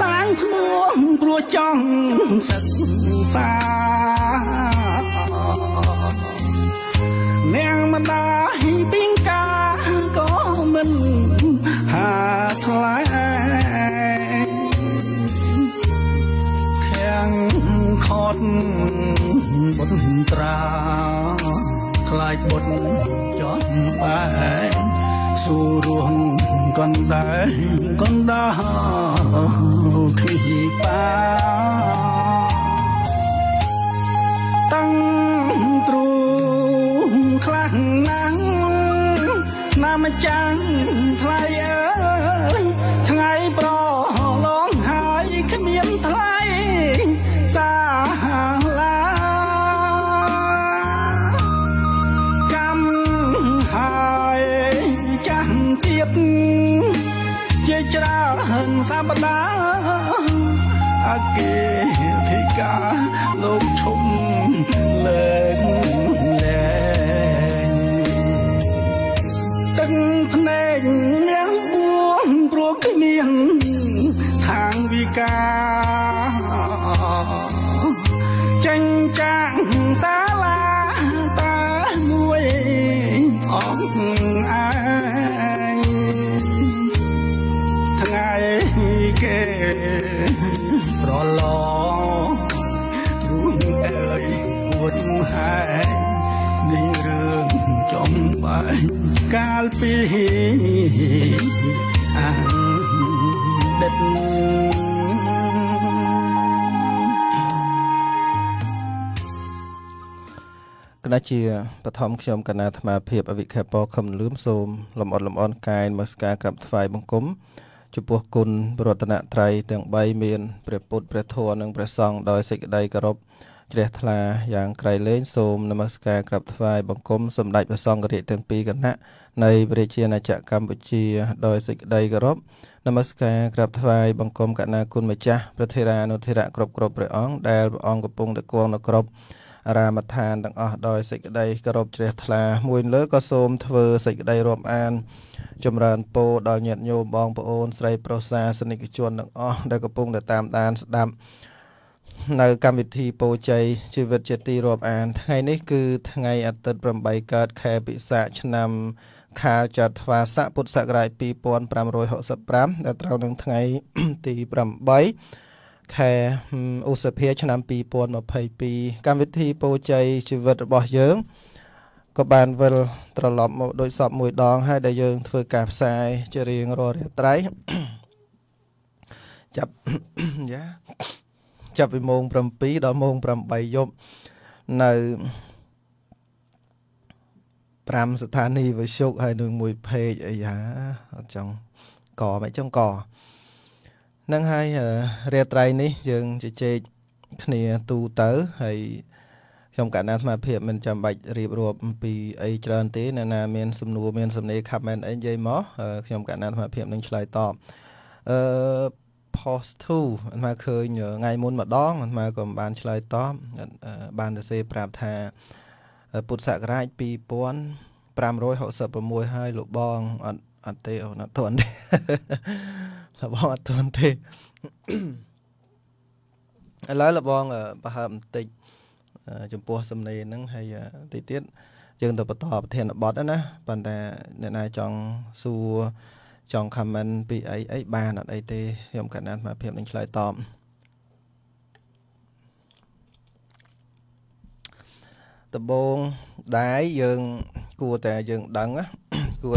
សាងឈ្មោះព្រោះចង់សិក្សាអ្នកមិនដាហ៊ីពីងកាក៏មិនហាថ្លៃខាំងខត់បុត្រត្រាខ្លាចបុត្រចន់បែសួររងកណ្ដែកណ្ដាលធីបាតាំងទ្រូខ្លះណាំណាមចាំងថ្លៃអើកាចាញ់ចាងសាលាតាមួយអងអាយថ្ងៃគេប្រឡងទ្រូងអើយហួតហាយនេះរឿងចំបាញ់កាលពីដែលជាបឋមខ្ញុំកណាអាត្មាភាពអវិខេបខំលឿមសូម លំអត់លំអនកាយមកស្ការក្រាបថ្វាយបង្គំចំពោះគុណរតនត្រ័យទាំង3មានព្រះពុទ្ធព្រះធម៌និងព្រះសង្ឃដោយសេចក្តីគោរពជ្រះថ្លាយ៉ាងក្រៃលែងសូមនមស្ការក្រាបថ្វាយបង្គំសម្ដេចព្រះសង្ឃរាជទាំងពីរគណៈនៃព្រះជាណាចក្រកម្ពុជា ដោយសេចក្តីគោរពនមស្ការក្រាបថ្វាយបង្គំកណាគុណម្ចាស់ព្រះធេរានុធេរៈគ្រប់គ្រប់ព្រះអង្គដែលព្រះអង្គកំពុងតែគង់នៅគ្រប់រាមដ្ឋានទាំងអស់ដោយសេចក្តីគោរពជ្រះថ្លាមួយ លើក៏សូមធ្វើសេចក្តីរាប់អានចម្រើនពរដល់ញាតិញោមបងប្អូនស្រីប្រុសសាសនិកជនទាំងអស់ដែលកំពុងតែតាមដានស្ដាប់នៅកម្មវិធីពោជ័យជីវិតជាទីរាប់អានថ្ងៃនេះគឺថ្ងៃអាទិត្យ8កើតខែពិសាខឆ្នាំ ខាលចត្វាស័កពុទ្ធសករាជ2565ដែលត្រូវនឹងថ្ងៃទី8ខែឧសភាឆ្នាំ2022កម្មវិធីពោជ័យជីវិតរបស់យើងក៏បានវិលត្រឡប់មកដូចសពមួយដងហើយដែលយើង ធ្វើការផ្សាយជារៀងរាល់រាត្រីចាប់យ៉ាចាប់ពីម៉ោង7ដល់ម៉ោង8យប់នៅ5ស្ថានីយវិទ្យុហើយនឹងមួយ page អីហាអត់ចង់កមិនចង់កនឹងហើយរាត្រីនេះ យើងជជែកគ្នាទូទៅហើយខ្ញុំកណ្ដាលស្មារភាពមិនចាំបាច់រៀបរាប់អំពីអីច្រើនទេអ្នកណាមានសំណួរមានសំណេរខាប់មែនអីនិយាយមកខ្ញុំកណ្ដាលស្មារភាពនឹងឆ្លើយតបអឺ post 2អាត្មាឃើញថ្ងៃមុនម្ដងអាត្មាក៏មិនបានឆ្លើយតបបានទៅសេប្រាប់ថាពុទ្ធសករាជ2566ហើយលោកបងអត់អត់ទេអូនអត់ធន់ទេលបងអត់ទាន់ទេឥឡូវលបងបើហើបន្តិចចំពោះសំណេរហ្នឹងហើយតិចទៀតយើងទៅបន្តប្រធានបទណាប៉ុន្តែអ្នកណាចង់សួរចង់ comment ពីអីអីបានអត់អីទេខ្ញុំកណ្ដាលអាភិបនឹងឆ្លើយតបដំបងដែរយើងគួរតែយើងដឹងគួរ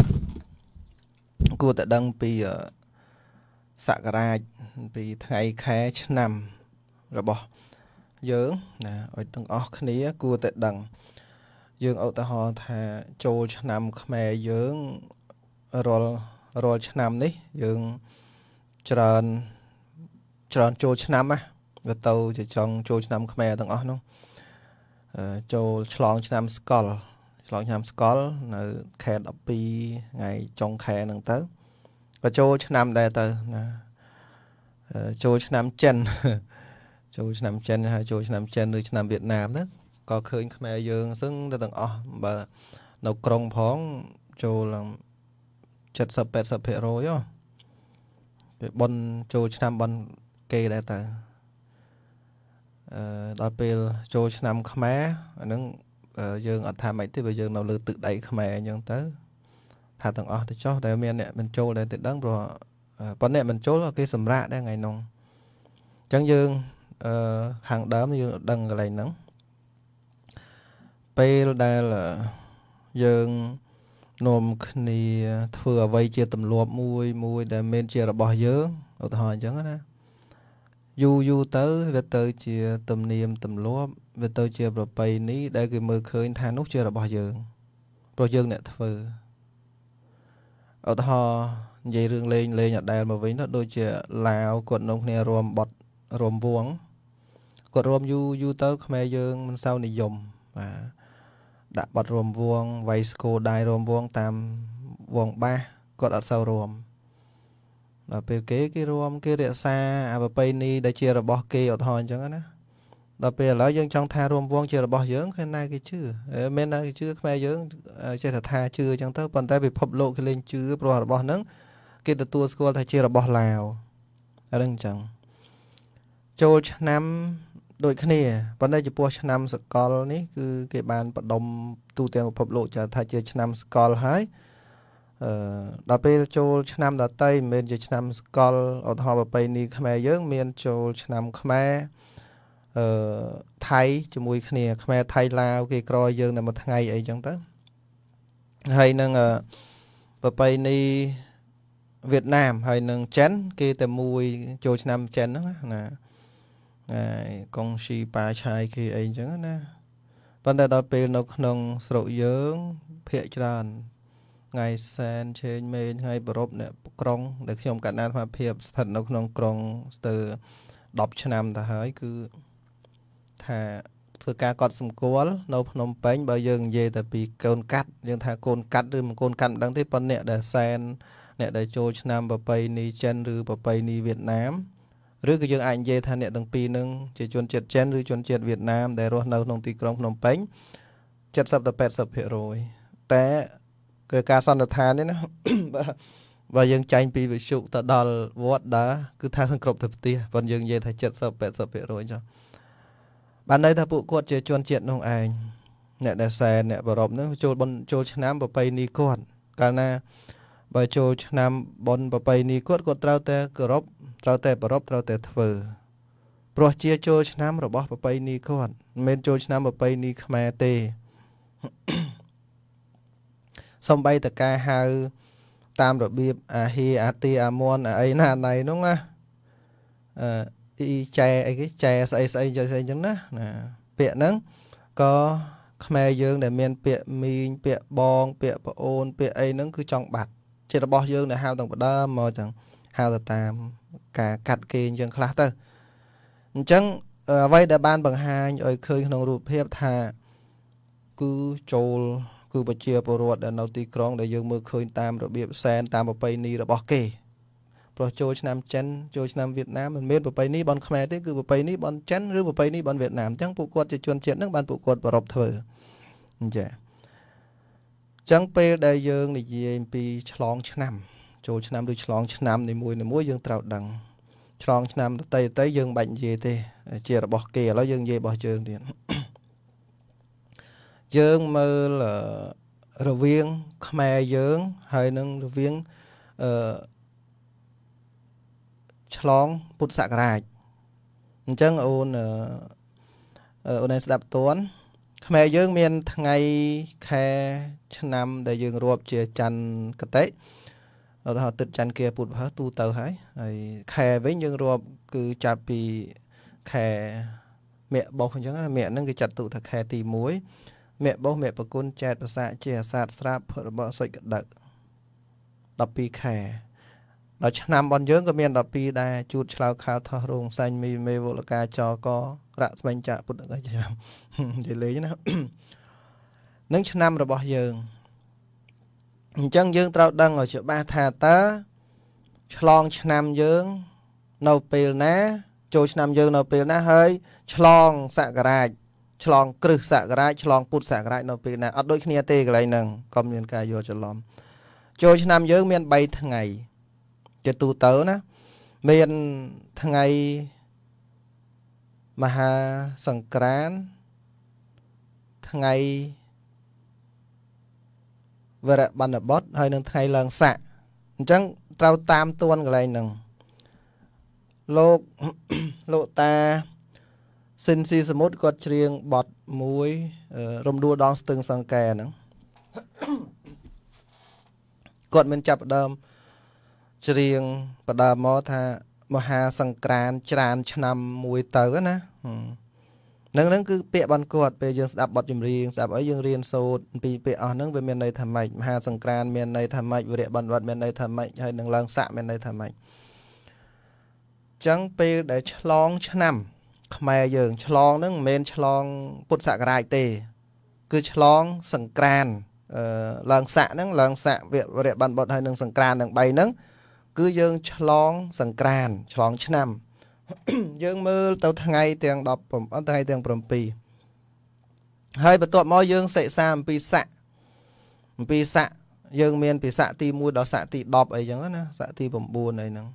គួរតែដឹងពីសករាជពីថ្ងៃខែឆ្នាំរបស់យើងណាឲ្យទាំងអស់គ្នាគួរតែដឹង យើងឧទាហរណ៍ថាចូលឆ្នាំខ្មែរយើងរាល់រាល់ឆ្នាំនេះ យើងច្រើនច្រើនចូលឆ្នាំណាវាទៅជាចង់ចូលឆ្នាំ ខ្មែរទាំងអស់នោះចូលឆ្លង ឆ្នាំស្កលឆ្លងឆ្នាំស្កលនៅខែ12ថ្ងៃចុង ខែហ្នឹងទៅបញ្ចូលឆ្នាំដែរទៅណាចូលឆ្នាំចិនចូលឆ្នាំចិនហើយចូលឆ្នាំចិនឬឆ្នាំវៀតណាមហ្នឹងក៏ឃើញខ្មែរយើងសឹងទៅទាំងអស់បើ នៅក្រុងផងចូល70 80%ហ៎ពេលប៉ុនចូលឆ្នាំប៉ុនគេដែរតើអឺដល់ពេលចូលឆ្នាំ ខ្មែរអាហ្នឹងយើងអត់ថាម៉េចទេបើយើងនៅលើទឹកដីខ្មែរអញ្ចឹងទៅថាទាំងអស់ទៅចុះតែមានអ្នកមិនចូលដែរទៅដឹងព្រោះប៉ុន្តែអ្នកមិនចូលគេ សម្រាកដែរថ្ងៃនោះអញ្ចឹងយើងអឺខាងដើមយើងដឹងកន្លែងហ្នឹងពេលដែលយើងនាំគ្នាធ្វើអ្វីជាទម្លាប់មួយមួយដែលមានជារបស់យើងឧទាហរណ៍អញ្ចឹងណាយូរយូរទៅវាទៅជា ទំនៀមទម្លាប់វាទៅជាប្រពៃណីដែលគេមើលឃើញ ថានោះជារបស់យើងព្រោះយើងអ្នកធ្វើឧទាហរណ៍និយាយរឿងលេងលេងអដែលមកវិញទៅដូចជាឡាវគាត់នំគ្នារួមបត់រួមវងគាត់រួមយូរយូរទៅ ខ្មែរយើងមិនសូវនិយមបាទដាក់បត់រួមវងវាយស្គរដៃរួមវងតាមវងបាសគាត់អត់សូវរួមដល់ពេលគេគេរួម គេរក្សាអបបៃនីដែលជារបស់គេអត់ហោះអញ្ចឹងណាដល់ពេលឥឡូវយើងចង់ថារួមវងជារបស់យើងឃើញណាគេជឿមានណាគេជឿខ្មែរយើងចេះតែថាជឿអញ្ចឹងទៅប៉ុន្តែពិភពលោកគេលេងជឿព្រោះរបស់ហ្នឹងគេទទួលស្គាល់ថាជារបស់ឡាវអាហ្នឹងអញ្ចឹងចូលឆ្នាំដូចគ្នាប៉ុន្តែចំពោះឆ្នាំសកលនេះគឺគេបានបដុំទូទាំងពិភពលោកចាថាជាឆ្នាំសកលហើយអឺដល់ពេលចូលឆ្នាំដតីមិនមែនជាឆ្នាំសកលឧទាហរណ៍ប្រពៃណីខ្មែរយើង មាន ចូលឆ្នាំខ្មែរអឺថៃជាមួយ គ្នាខ្មែរថៃឡាវគេក្រយើងតែមួយថ្ងៃអីចឹងទៅហើយនឹងប្របីនេះវៀតណាមហើយនឹងចិនគេតែមួយចូលឆ្នាំចិនហ្នឹងណាហើយកុងស៊ីប៉ាឆាយគេអីចឹងណាប៉ុន្តែដល់ពេលនៅ ក្នុង ស្រុកយើង ភាកច្រើនថ្ងៃសែនឆេងមេថ្ងៃបរពអ្នកក្រុងដែលខ្ញុំកាត់ណានសមាភិបស្ថិតនៅក្នុងក្រុងស្ទើរ10ឆ្នាំទៅហើយគឺថាធ្វើការកត់សម្គាល់នៅ ភ្នំពេញ បើយើងនិយាយតែពីកូនកាត់យើងថាកូនកាត់ឬមិនកូនកាត់មិនដឹងទេប៉ុន្តែអ្នកដែលសែនអ្នកដែលចូលឆ្នាំប្របីនីចិនឬប្របីនីវៀតណាមឬក៏យើងអាចនិយាយថាអ្នកទាំងពីរនឹងជាជនជាតិចិនឬ ជនជាតិវៀតណាមដែលរស់នៅក្នុងទីក្រុងភ្នំពេញ70ទៅ80%តែគឺការសន្និដ្ឋាននេះណាបើបើយើងចាញ់ពីវិសុទ្ធទៅដល់វត្តដើគឺថាសង្គ្រប់ទៅផ្ទះប៉ុន្តែយើងនិយាយថា70 80%ចុះបានន័យថាពួកគាត់ជាជនជាតិនោះឯងអ្នកដែលសែនអ្នកបរពនឹងចូល បនចូលឆ្នាំប្របីនេះគាត់កាលណាបើចូលឆ្នាំបនប្របីនេះគាត់គាត់ត្រូវតែគោរពត្រូវតែបរពត្រូវតែធ្វើព្រោះជាចូលឆ្នាំ របស់ ប្របីនេះគាត់មិនមែនចូលឆ្នាំ ប្របីនេះខ្មែរទេសំបីតការហៅតាមរបៀបអាហេអាទេអាមនអាអីណាណៃនោះណាអឺអ៊ីចែអីគេចែស្អីស្អីចែស្អីចឹងណាណាពាក្យហ្នឹងក៏ខ្មែរយើង ដែលមានពាក្យមីងពាក្យបងពាក្យប្អូនពាក្យអីហ្នឹងគឺចង់បាត់ ជារបស់យើងដែលហៅទាំងបដើមមកចឹងហៅទៅតាមការកាត់គេអញ្ចឹងខ្លះទៅអញ្ចឹងអ្វីដែលបានបង្ហាញឲ្យឃើញក្នុងរូបភាពថាគឺចូលគឺប្រជាពលរដ្ឋដែលនៅទីក្រុងដែលយើងមើលឃើញតាម របៀបសែនតាមប្រពៃណីរបស់គេព្រោះចូលឆ្នាំចិនចូលឆ្នាំវៀតណាមមិនមែនប្រពៃណីបនខ្មែរទេគឺប្រពៃណីបនចិនឬប្រពៃណីបនវៀតណាមអញ្ចឹងពួកគាត់ជាជនជាតិហ្នឹងបានពួកគាត់ប្ររពធ្វើចា៎ចឹងពេលដែលយើង និយាយអំពីឆ្លង ឆ្នាំ ចូលឆ្នាំឬឆ្លងឆ្នាំនីមួយៗយើងត្រូវដឹងឆ្លង ឆ្នាំតទៅទៅយើងបាច់និយាយទេ ជារបស់គេឥឡូវយើងនិយាយរបស់យើងទៀតយើងមើលរវាងខ្មែរយើង ហើយនឹងរវាងអឺឆ្លងពុទ្ធសករាជអញ្ចឹងអូនអូនឯងស្ដាប់តួនខ្មែរយើងមានថ្ងៃខែឆ្នាំ ដែលយើងរាប់ជាច័ន្ទកតិឧទាហរណ៍ទឹកច័ន្ទគាពុទ្ធបើទូទៅហើយហើយខែវិញយើងរាប់គឺចាប់ពីខែមគ្គបោះអញ្ចឹងមគ្គហ្នឹងគឺចាត់ទុកថាខែទី1មគ្គបោះមគ្គប្រគុណចែកប្រសាជាអាសាតស្រាប់របស់សុចកដឹក12ខែដល់ឆ្នាំរបស់យើងក៏មាន12ដែរជូតឆ្លៅខាវថោះរោងសែងមីមេវលកាចករៈស្វែងចាក់ពុទ្ធកចាំនិយាយលេងណានឹងឆ្នាំរបស់យើងអញ្ចឹងយើង ត្រូវដឹងឲ្យច្បាស់ថាតើឆ្លងឆ្នាំយើងនៅពេលណាចូលឆ្នាំយើង នៅពេលណា ហើយឆ្លងសករាជឆ្លងគ្រឹះសករាជឆ្លងពុទ្ធសករាជនៅពេលណាអត់ដូចគ្នាទេកន្លែងហ្នឹងកុំមាន ការយល់ច្រឡំចូលឆ្នាំយើង មាន3ថ្ងៃជាទូទៅណាមានថ្ងៃមហាសង្ក្រាន្តថ្ងៃវរបណ្ឌបុតហើយ នឹងថ្ងៃឡើងស័កអញ្ចឹងត្រូវតាមទួនកន្លែងហ្នឹងលោកលោកតាសិនស៊ីសមុទ្រគាត់ច្រៀងបទមួយ រំដួលដងស្ទឹងសង្កែហ្នឹងគាត់មានចាប់ដើមច្រៀងបដាមកថាមហាសង្ក្រានច្រើនឆ្នាំមួយទៅណានឹងហ្នឹងគឺពាក្យបានគាត់ពេលយើងស្ដាប់បទចម្រៀងស្ដាប់អីយើងរៀនសូត្រពីពាក្យអស់ហ្នឹងវាមានន័យថាម៉េចមហាសង្ក្រានមានន័យថាម៉េចវិរៈបណ្ឌវត្តមានន័យថាម៉េចហើយនឹងឡើងស័កមានន័យថាម៉េចចឹងពេលដែលឆ្លងឆ្នាំ ខ្មែរយើងឆ្លងហ្នឹងមិនមែនឆ្លងពុទ្ធសករាជទេ គឺឆ្លងសង្ក្រានឡើងស័កហ្នឹងឡើងស័កវិរៈបណ្ឌវត្តហើយនឹងសង្ក្រានទាំង3ហ្នឹងគឺយើងឆ្លងសង្ក្រានឆ្លងឆ្នាំយើងមើលទៅថ្ងៃទាំង17ថ្ងៃទាំង7ហើយបន្ទាប់មកយើងសិក្សាអំពីស័កអំពីស័កយើងមានពីស័កទី1ដល់ស័កទី10អីចឹងណាស័កទី9អីហ្នឹង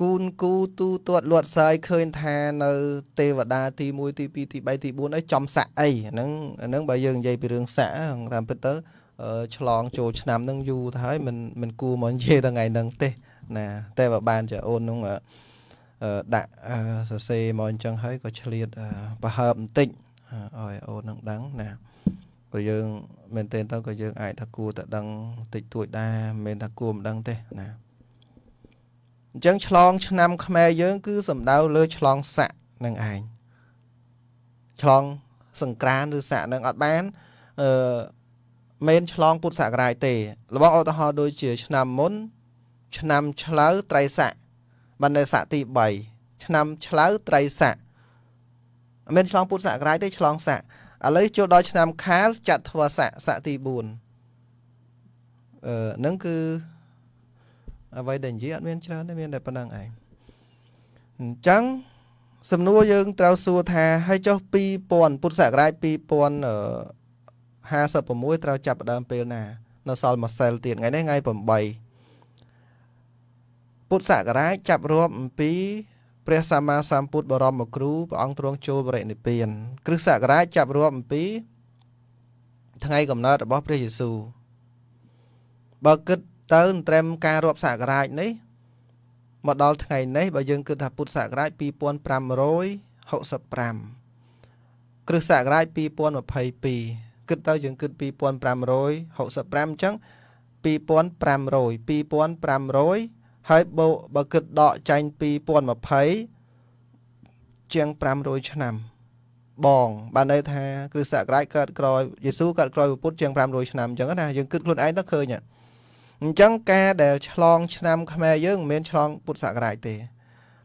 គូនគូទូទាត់លាត់សាយឃើញថានៅទេវតា ទី1ទី2ទី3ទី4អីចំស័កអីហ្នឹងហ្នឹងបើយើងនិយាយពីរឿងស័កតាមពិតទៅឆ្លងចូលឆ្នាំនឹងយូរទៅហើយ មិនមិនគួរមកនិយាយដល់ថ្ងៃហ្នឹងទេណាតែបើបានជាអូននឹងដាក់សរសេរមកអញ្ចឹងហើយក៏ឆ្លៀតប្រហើបបន្តិចឲ្យអូននឹងដឹងណាព្រោះយើងមែនទែនទៅក៏យើងអាចថាគួរតែដឹងតិចតួចដែរមិនមែនថាគួរមិនដឹងទេណាអញ្ចឹងឆ្លងឆ្នាំខ្មែរយើង គឺសំដៅលើឆ្លងស័កនឹងឯងឆ្លងសង្ក្រានឬស័កនឹងអត់បានអឺមិនឆ្លងពុទ្ធសករាជទេរបស់ឧទាហរណ៍ដូចជា ឆ្នាំមុន ឆ្នាំឆ្លូវត្រីស័កបាននៅស័កទី3ឆ្នាំឆ្លូវត្រីស័កមិនឆ្លង ពុទ្ធសករាជទេឆ្លងស័កឥឡូវចូលដល់ឆ្នាំ ខាលចត្វាស័កស័កទី4អឺនឹងគឺអ្វីដែលនិយាយអត់មានច្រើនទេមានតែប៉ុណ្្នឹងឯងអញ្ចឹង សំណួរយើង ត្រូវសួរថាហើយចុះ2000ពុទ្ធសករាជ2000អឺ56ត្រូវចាប់ផ្ដើមពេលណា នៅសល់មួយសិលទៀតថ្ងៃនេះថ្ងៃ8ពុទ្ធសករាជចាប់រាប់អំពី ព្រះសម្មាសម្ពុទ្ធបរមគ្រូព្រះអង្គទ្រង់ចូលបរិនិព្វាន គ្រិស្តសករាជចាប់រាប់អំពី ថ្ងៃកំណើតរបស់ព្រះយេស៊ូវបើគិតទៅត្រឹមការរាប់សករាជនេះមកដល់ថ្ងៃនេះបើយើងគិតថាពុទ្ធសករាជ2565គ្រិស្តសករាជ2022គិតទៅយើងគិត2565អញ្ចឹង2500 2500ហើយបើបើគិតដកចាញ់2020ជាង500ឆ្នាំ បងបានន័យថា គ្រិស្តសករាជកើតក្រោយយេស៊ូវកើតក្រោយពុទ្ធជាង500ឆ្នាំអញ្ចឹងណាយើងគិតខ្លួនឯងទៅឃើញអញ្ចឹងការដែលឆ្លង ឆ្នាំខ្មែរយើងមិនមែនឆ្លងពុទ្ធសករាជទេ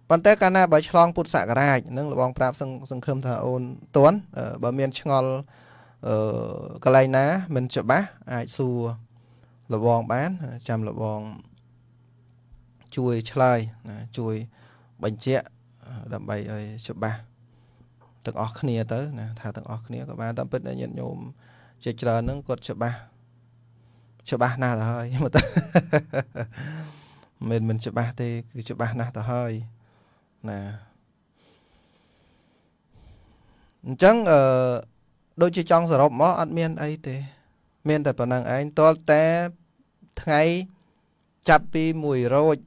ប៉ុន្តែកាលណាបើឆ្លង ពុទ្ធសករាជនឹងលបងប្រាប់សង្ឃឹមថាអូនតួនបើមានឆ្ងល់អឺកន្លែងណា មិនច្បាស់អាចសួរលវងបានចាំលវងជួយឆ្លើយណាជួយបញ្ជាក់ដើម្បីឲ្យច្បាស់ទាំងអស់គ្នាទៅណាថាទាំងអស់គ្នាក៏បានតាមពិតញាតិញោមជាច្រើនហ្នឹងគាត់ច្បាស់ច្បាស់ណាស់ទៅហើយមកទៅមិនមិនច្បាស់ទេគឺច្បាស់ណាស់ទៅហើយណាអញ្ចឹងអឺដូចជាចង់សរុបមកអត់មានអីទេ មាន តែប៉ុណ្្នឹងឯងតលតែថ្ងៃចាប់ពី1រោច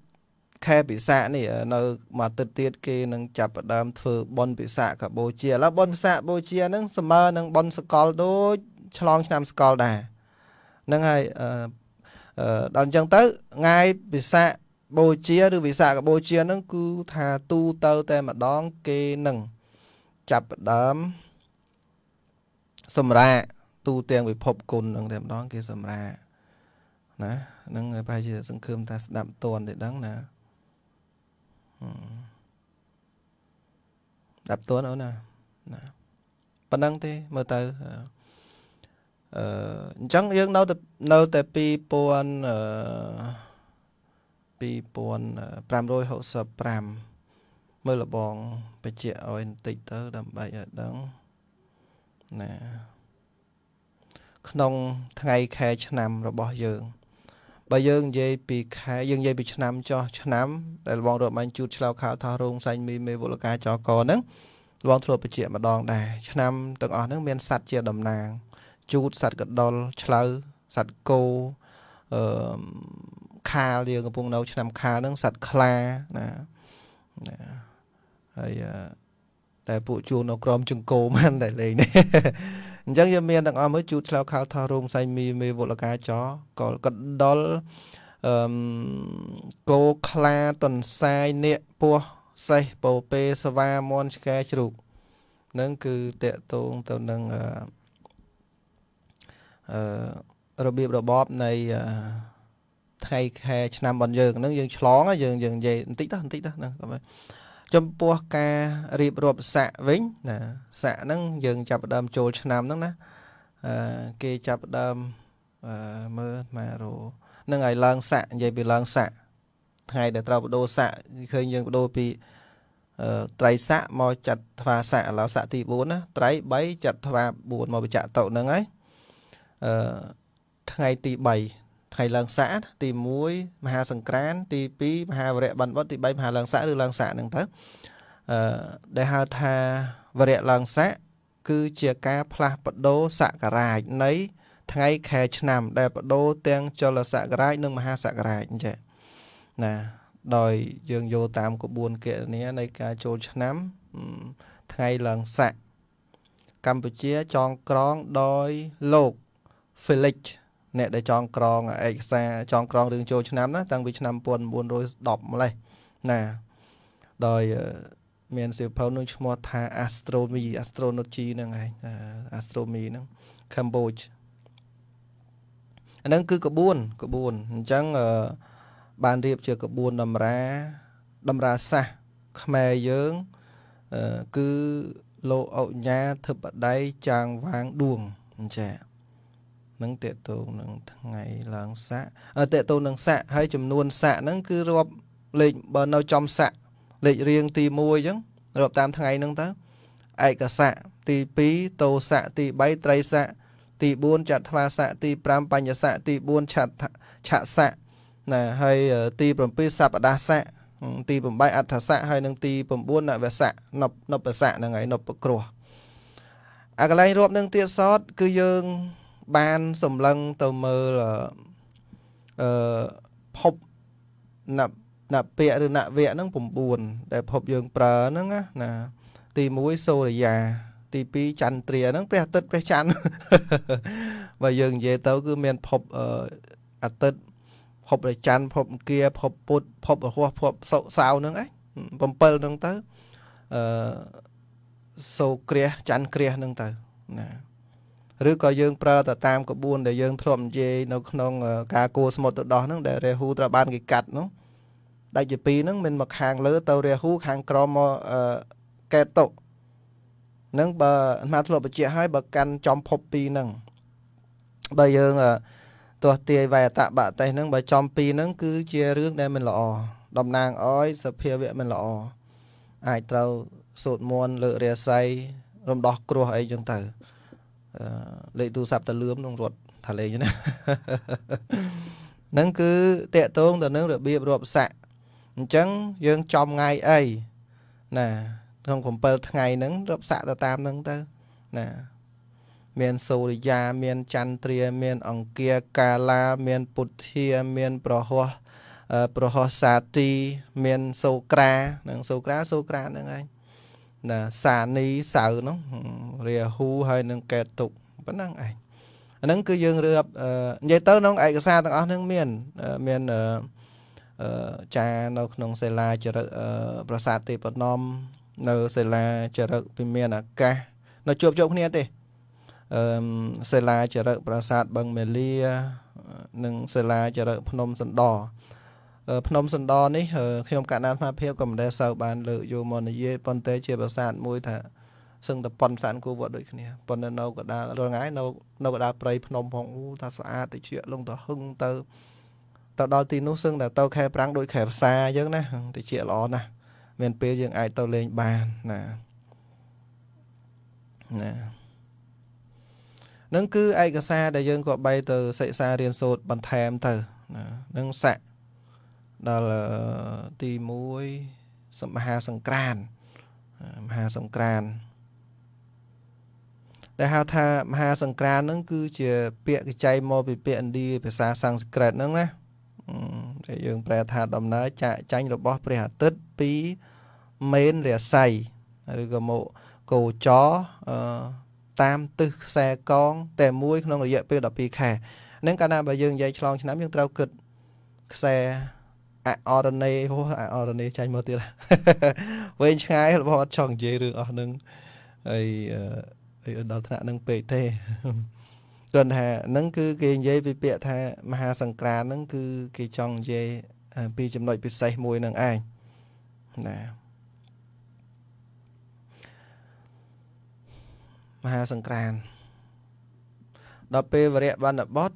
ខែពិសាខនេះនៅមួយអាទិត្យទៀតគេនឹងចាប់ផ្ដើមធ្វើបុណ្យពិសាខបូជាឥឡូវបុណ្យពិសាខបូជាហ្នឹងសម្មើនឹងបុណ្យសកលដូចឆ្លងឆ្នាំសកលដែរហ្នឹងហើយដល់អញ្ចឹងទៅថ្ងៃពិសាខបូជាឬវិសាខបូជាហ្នឹងគឺថាទូទៅតែម្ដងគេនឹងចាប់ផ្ដើមសម្រាទូទាំងពិភពគុណនឹងតែម្ដងគេសម្រាណានឹងប្រហែលជា សង្ឃឹមថាស្ដាប់តន់ទេដឹងណាស្ដាប់តន់អូនណាណាប៉ុណ្ណឹងទេមើលទៅអឺអញ្ចឹងយើងនៅតែនៅតែ2000អឺ2565មើលលបងបញ្ជាក់ឲ្យបន្តិចទៅដើម្បីឲ្យដឹងណាក្នុងថ្ងៃខែឆ្នាំរបស់យើងបើយើងនិយាយពីខែយើងនិយាយពីឆ្នាំចោះឆ្នាំដែលលបងរត់បាញ់ជូតឆ្លៅខោថោះរោងសាញ់មីមេវលកាចកហ្នឹងលបងធ្លាប់បញ្ជាក់ម្ដងដែរឆ្នាំទាំងអស់ហ្នឹងមានសัตว์ជាតំណាង ជូតសัตว์កដុលឆ្លៅសัตว์គោអឺខាលយើងកំពុងនៅ ឆ្នាំ ខាលហ្នឹងសัตว์ខ្លាណាណាហើយតែពួកជួងនៅក្រមចង្គោមិនតែលេងនេះអញ្ចឹងយើងមានទាំងអស់មើលជូតឆ្លៅខាលថោរោងសៃមីមេវលកាចកលកដលអឺគោខ្លាតនសាយនាគពស់សេះពោពេសវាមន់ឆ្កែជ្រូកនឹងគឺតកតងទៅនឹងអឺរបៀបរបបនៃថ្ងៃខែឆ្នាំរបស់យើងនឹងយើងឆ្លងយើងយើងនិយាយបន្តិចតោះបន្តិចតោះហ្នឹងចំពោះការរៀបរាប់ស័កវិញណាស័កហ្នឹងយើងចាប់ដើមចូលឆ្នាំហ្នឹងណាអឺគេចាប់ដើមអឺមើលម៉ារោនឹងឲ្យឡើងស័កនិយាយពីឡើងស័កថ្ងៃដែលត្រូវបដូរស័កឃើញយើងបដូរពីត្រីស័កមកចាត់ថ្វាស័កឥឡូវស័កទី4ណាត្រី3ចាត់ថ្វា4មកបច្ចៈតុហ្នឹងហើយអឺថ្ងៃទី3ថ្ងៃឡើងស័កទី1មហាសង្ក្រានទី2មហាវរៈបណ្ឌិតទី3មហាឡើងស័កឬឡើងស័កហ្នឹងទៅអឺដែលហៅថាវរៈឡើងស័កគឺជាការផ្លាស់ប្ដូរសក្រាចនៃថ្ងៃខែឆ្នាំ ដែលបដូរទាំងចលសក្រាចនិងមហាសក្រាចអញ្ចឹងណាដោយយើងយោតាមក្បួនគណនានៃការចូលឆ្នាំថ្ងៃឡើងស័កកម្ពុជាចងក្រងដោយលោក Felix អ្នកដែលចងក្រងឯកសារចងក្រងរឿងចូលឆ្នាំណាតាំងពីឆ្នាំ1910ម្លេះណាដោយមានសៀវភៅនោះឈ្មោះថា Astronomy Astronomy ហ្នឹងឯង Astronomy ហ្នឹង Cambodge អាហ្នឹងគឺក្បួនក្បួនអញ្ចឹងបានរៀបជាក្បួនតម្រាតម្រាសាសខ្មែរយើងគឺលោកអុញ្ញាធិបតីចាងវាងដួងចា៎នឹងតេតងនឹងថ្ងៃឡើងស័កតេតងនឹងស័កហើយចំនួនស័កហ្នឹងគឺរាប់លេខបើនៅចំស័កលេខរៀងទី1អញ្ចឹងរាប់តាមថ្ងៃហ្នឹងទៅឯកស័កទី2តោស័កទី3ត្រីស័កទី4ចត្វាស័កទី5បញ្ញស័កទី4ឆតឆស័កណា ហើយទី7សព្ទាស័កទី8អដ្ឋស័កហើយនឹងទី9នវស័កនប់នប់ស័កហ្នឹងហើយនប់គ្រោះអាកន្លែងរាប់នឹងទៀតសតគឺយើងបានសម្លឹងទៅមើលអឺភពណាណពៈឬណវៈហ្នឹង9ដែល ភពយើងប្រើហ្នឹងណា ទី1សូរិយា ទី2ចន្ទ្រាហ្នឹងព្រះអាទិត្យព្រះច័ន្ទបើយើងនិយាយទៅគឺមានភពអាទិត្យភពព្រះច័ន្ទភពអង្គារ ភពពុទ្ធភពរហ័សភពសុសោហ្នឹងឯង7ហ្នឹងទៅអឺសូរគ្រាសច័ន្ទគ្រាសហ្នឹងទៅណាឬក៏យើងប្រើទៅតាមក្បួនដែលយើងធ្លាប់និយាយនៅក្នុងការគួរស្មុតទៅដោះហ្នឹងដែលរាហូត្រូវបានគេកាត់នោះដាច់ជាពីរហ្នឹងមិនមកខាង លើ ទៅរាហូខាង ក្រមមកកេតុនឹងបើអាត្មាធ្លាប់បញ្ជាក់ឲ្យបើកាន់ចំភពពីរហ្នឹងបើយើងទោះទាយវៃអតបតេសហ្នឹងបើចំពីរហ្នឹងគឺជារឿងដែលមិនល្អតំណាងអោយសភាវៈមិនល្អអាចត្រូវសូត្រមន្តលើករាសីរំដោះគ្រោះអីចឹងទៅលេខទូរស័ព្ទតលឿមក្នុងរត់ថាលេខណាហ្នឹងគឺតកតងទៅនឹងរបៀបរាប់ស័កអញ្ចឹងយើងចំថ្ងៃអីណាក្នុង7ថ្ងៃហ្នឹងរាប់ស័កទៅតាមហ្នឹងទៅណា មានសូរិយាមានចន្ទ្រាមានអង្គារកាឡាមានពុទ្ធាមានប្រហោះប្រហោះសាទីមានសូក្រានិងសូក្រាសូក្រាហ្នឹងឯងណាសានីសៅហ្នឹងរាហូហើយនឹងកែតុកប៉ុណ្ណឹងឯងអាហ្នឹងគឺយើងរៀបនិយាយទៅក្នុងឯកសារទាំងអស់ហ្នឹងមាន មានចានៅក្នុងសិលាចរិកប្រាសាទទេពនំ នៅសិលាចរិកពិមានអាកាសនៅជួបជួបគ្នាទេអឺសិលាចរិកប្រាសាទបឹងមេលានិងសិលាចរិកភ្នំសណ្ដរភ្នំសណ្ដនេះខ្ញុំកណ្ដាលស្មារភាពក៏មិនដែលសូវបាន លើកយកមកនិយាយប៉ុន្តែជាប្រាសាទមួយថាសឹងតែប៉ុនសានគូវត្តដូចគ្នាប៉ុន្តែនៅកដាលរងៃនៅនៅកដាលព្រៃភ្នំផងអូថាស្អាតតិចលងទៅហឹងទៅទៅដល់ទីនោះសឹងតែទៅ ខែប្រាំងដូចខែផ្សាអញ្ចឹងណាតិចល្អណាស់មានពេលយើងអាចទៅលេងបានណាណានឹងគឺឯកសារដែលយើងក៏បីទៅសិក្សារៀនសូត្របន្ថែមទៅណានឹងសាក់ដល់ទី1សមហាសង្ក្រានមហាសង្ក្រានដែលហៅថាមហាសង្ក្រានហ្នឹងគឺជាពាក្យកចៃមកពីពាក្យឥណ្ឌាភាសាសំស្ក្រឹតហ្នឹងណាតែយើងប្រែថា ដំណើរចាក់ចាញ់របស់ព្រះអាទិត្យពីមេនរស័យឬក៏មកកោចអឺតាមទិសខ្សែកងតែមួយក្នុងរយៈពេល12ខែនឹងកាលណាបើយើងនិយាយឆ្លងឆ្នាំយើងត្រូវគិតខ្សែអរណេហោះអរណេចាញ់មកទៀតវែងឆ្ងាយរបស់អត់ចង់និយាយរឿងអស់ហ្នឹងហើយអីដល់ថ្នាក់ហ្នឹងពេកទេព្រោះថាហ្នឹងគឺគេនិយាយពីពាក្យថាមហាសង្ក្រានហ្នឹងគឺគេចង់និយាយពីចំណុចពិសេសមួយហ្នឹងឯងណាមហាសង្ក្រានដល់ពេលវរៈបណ្ឌបត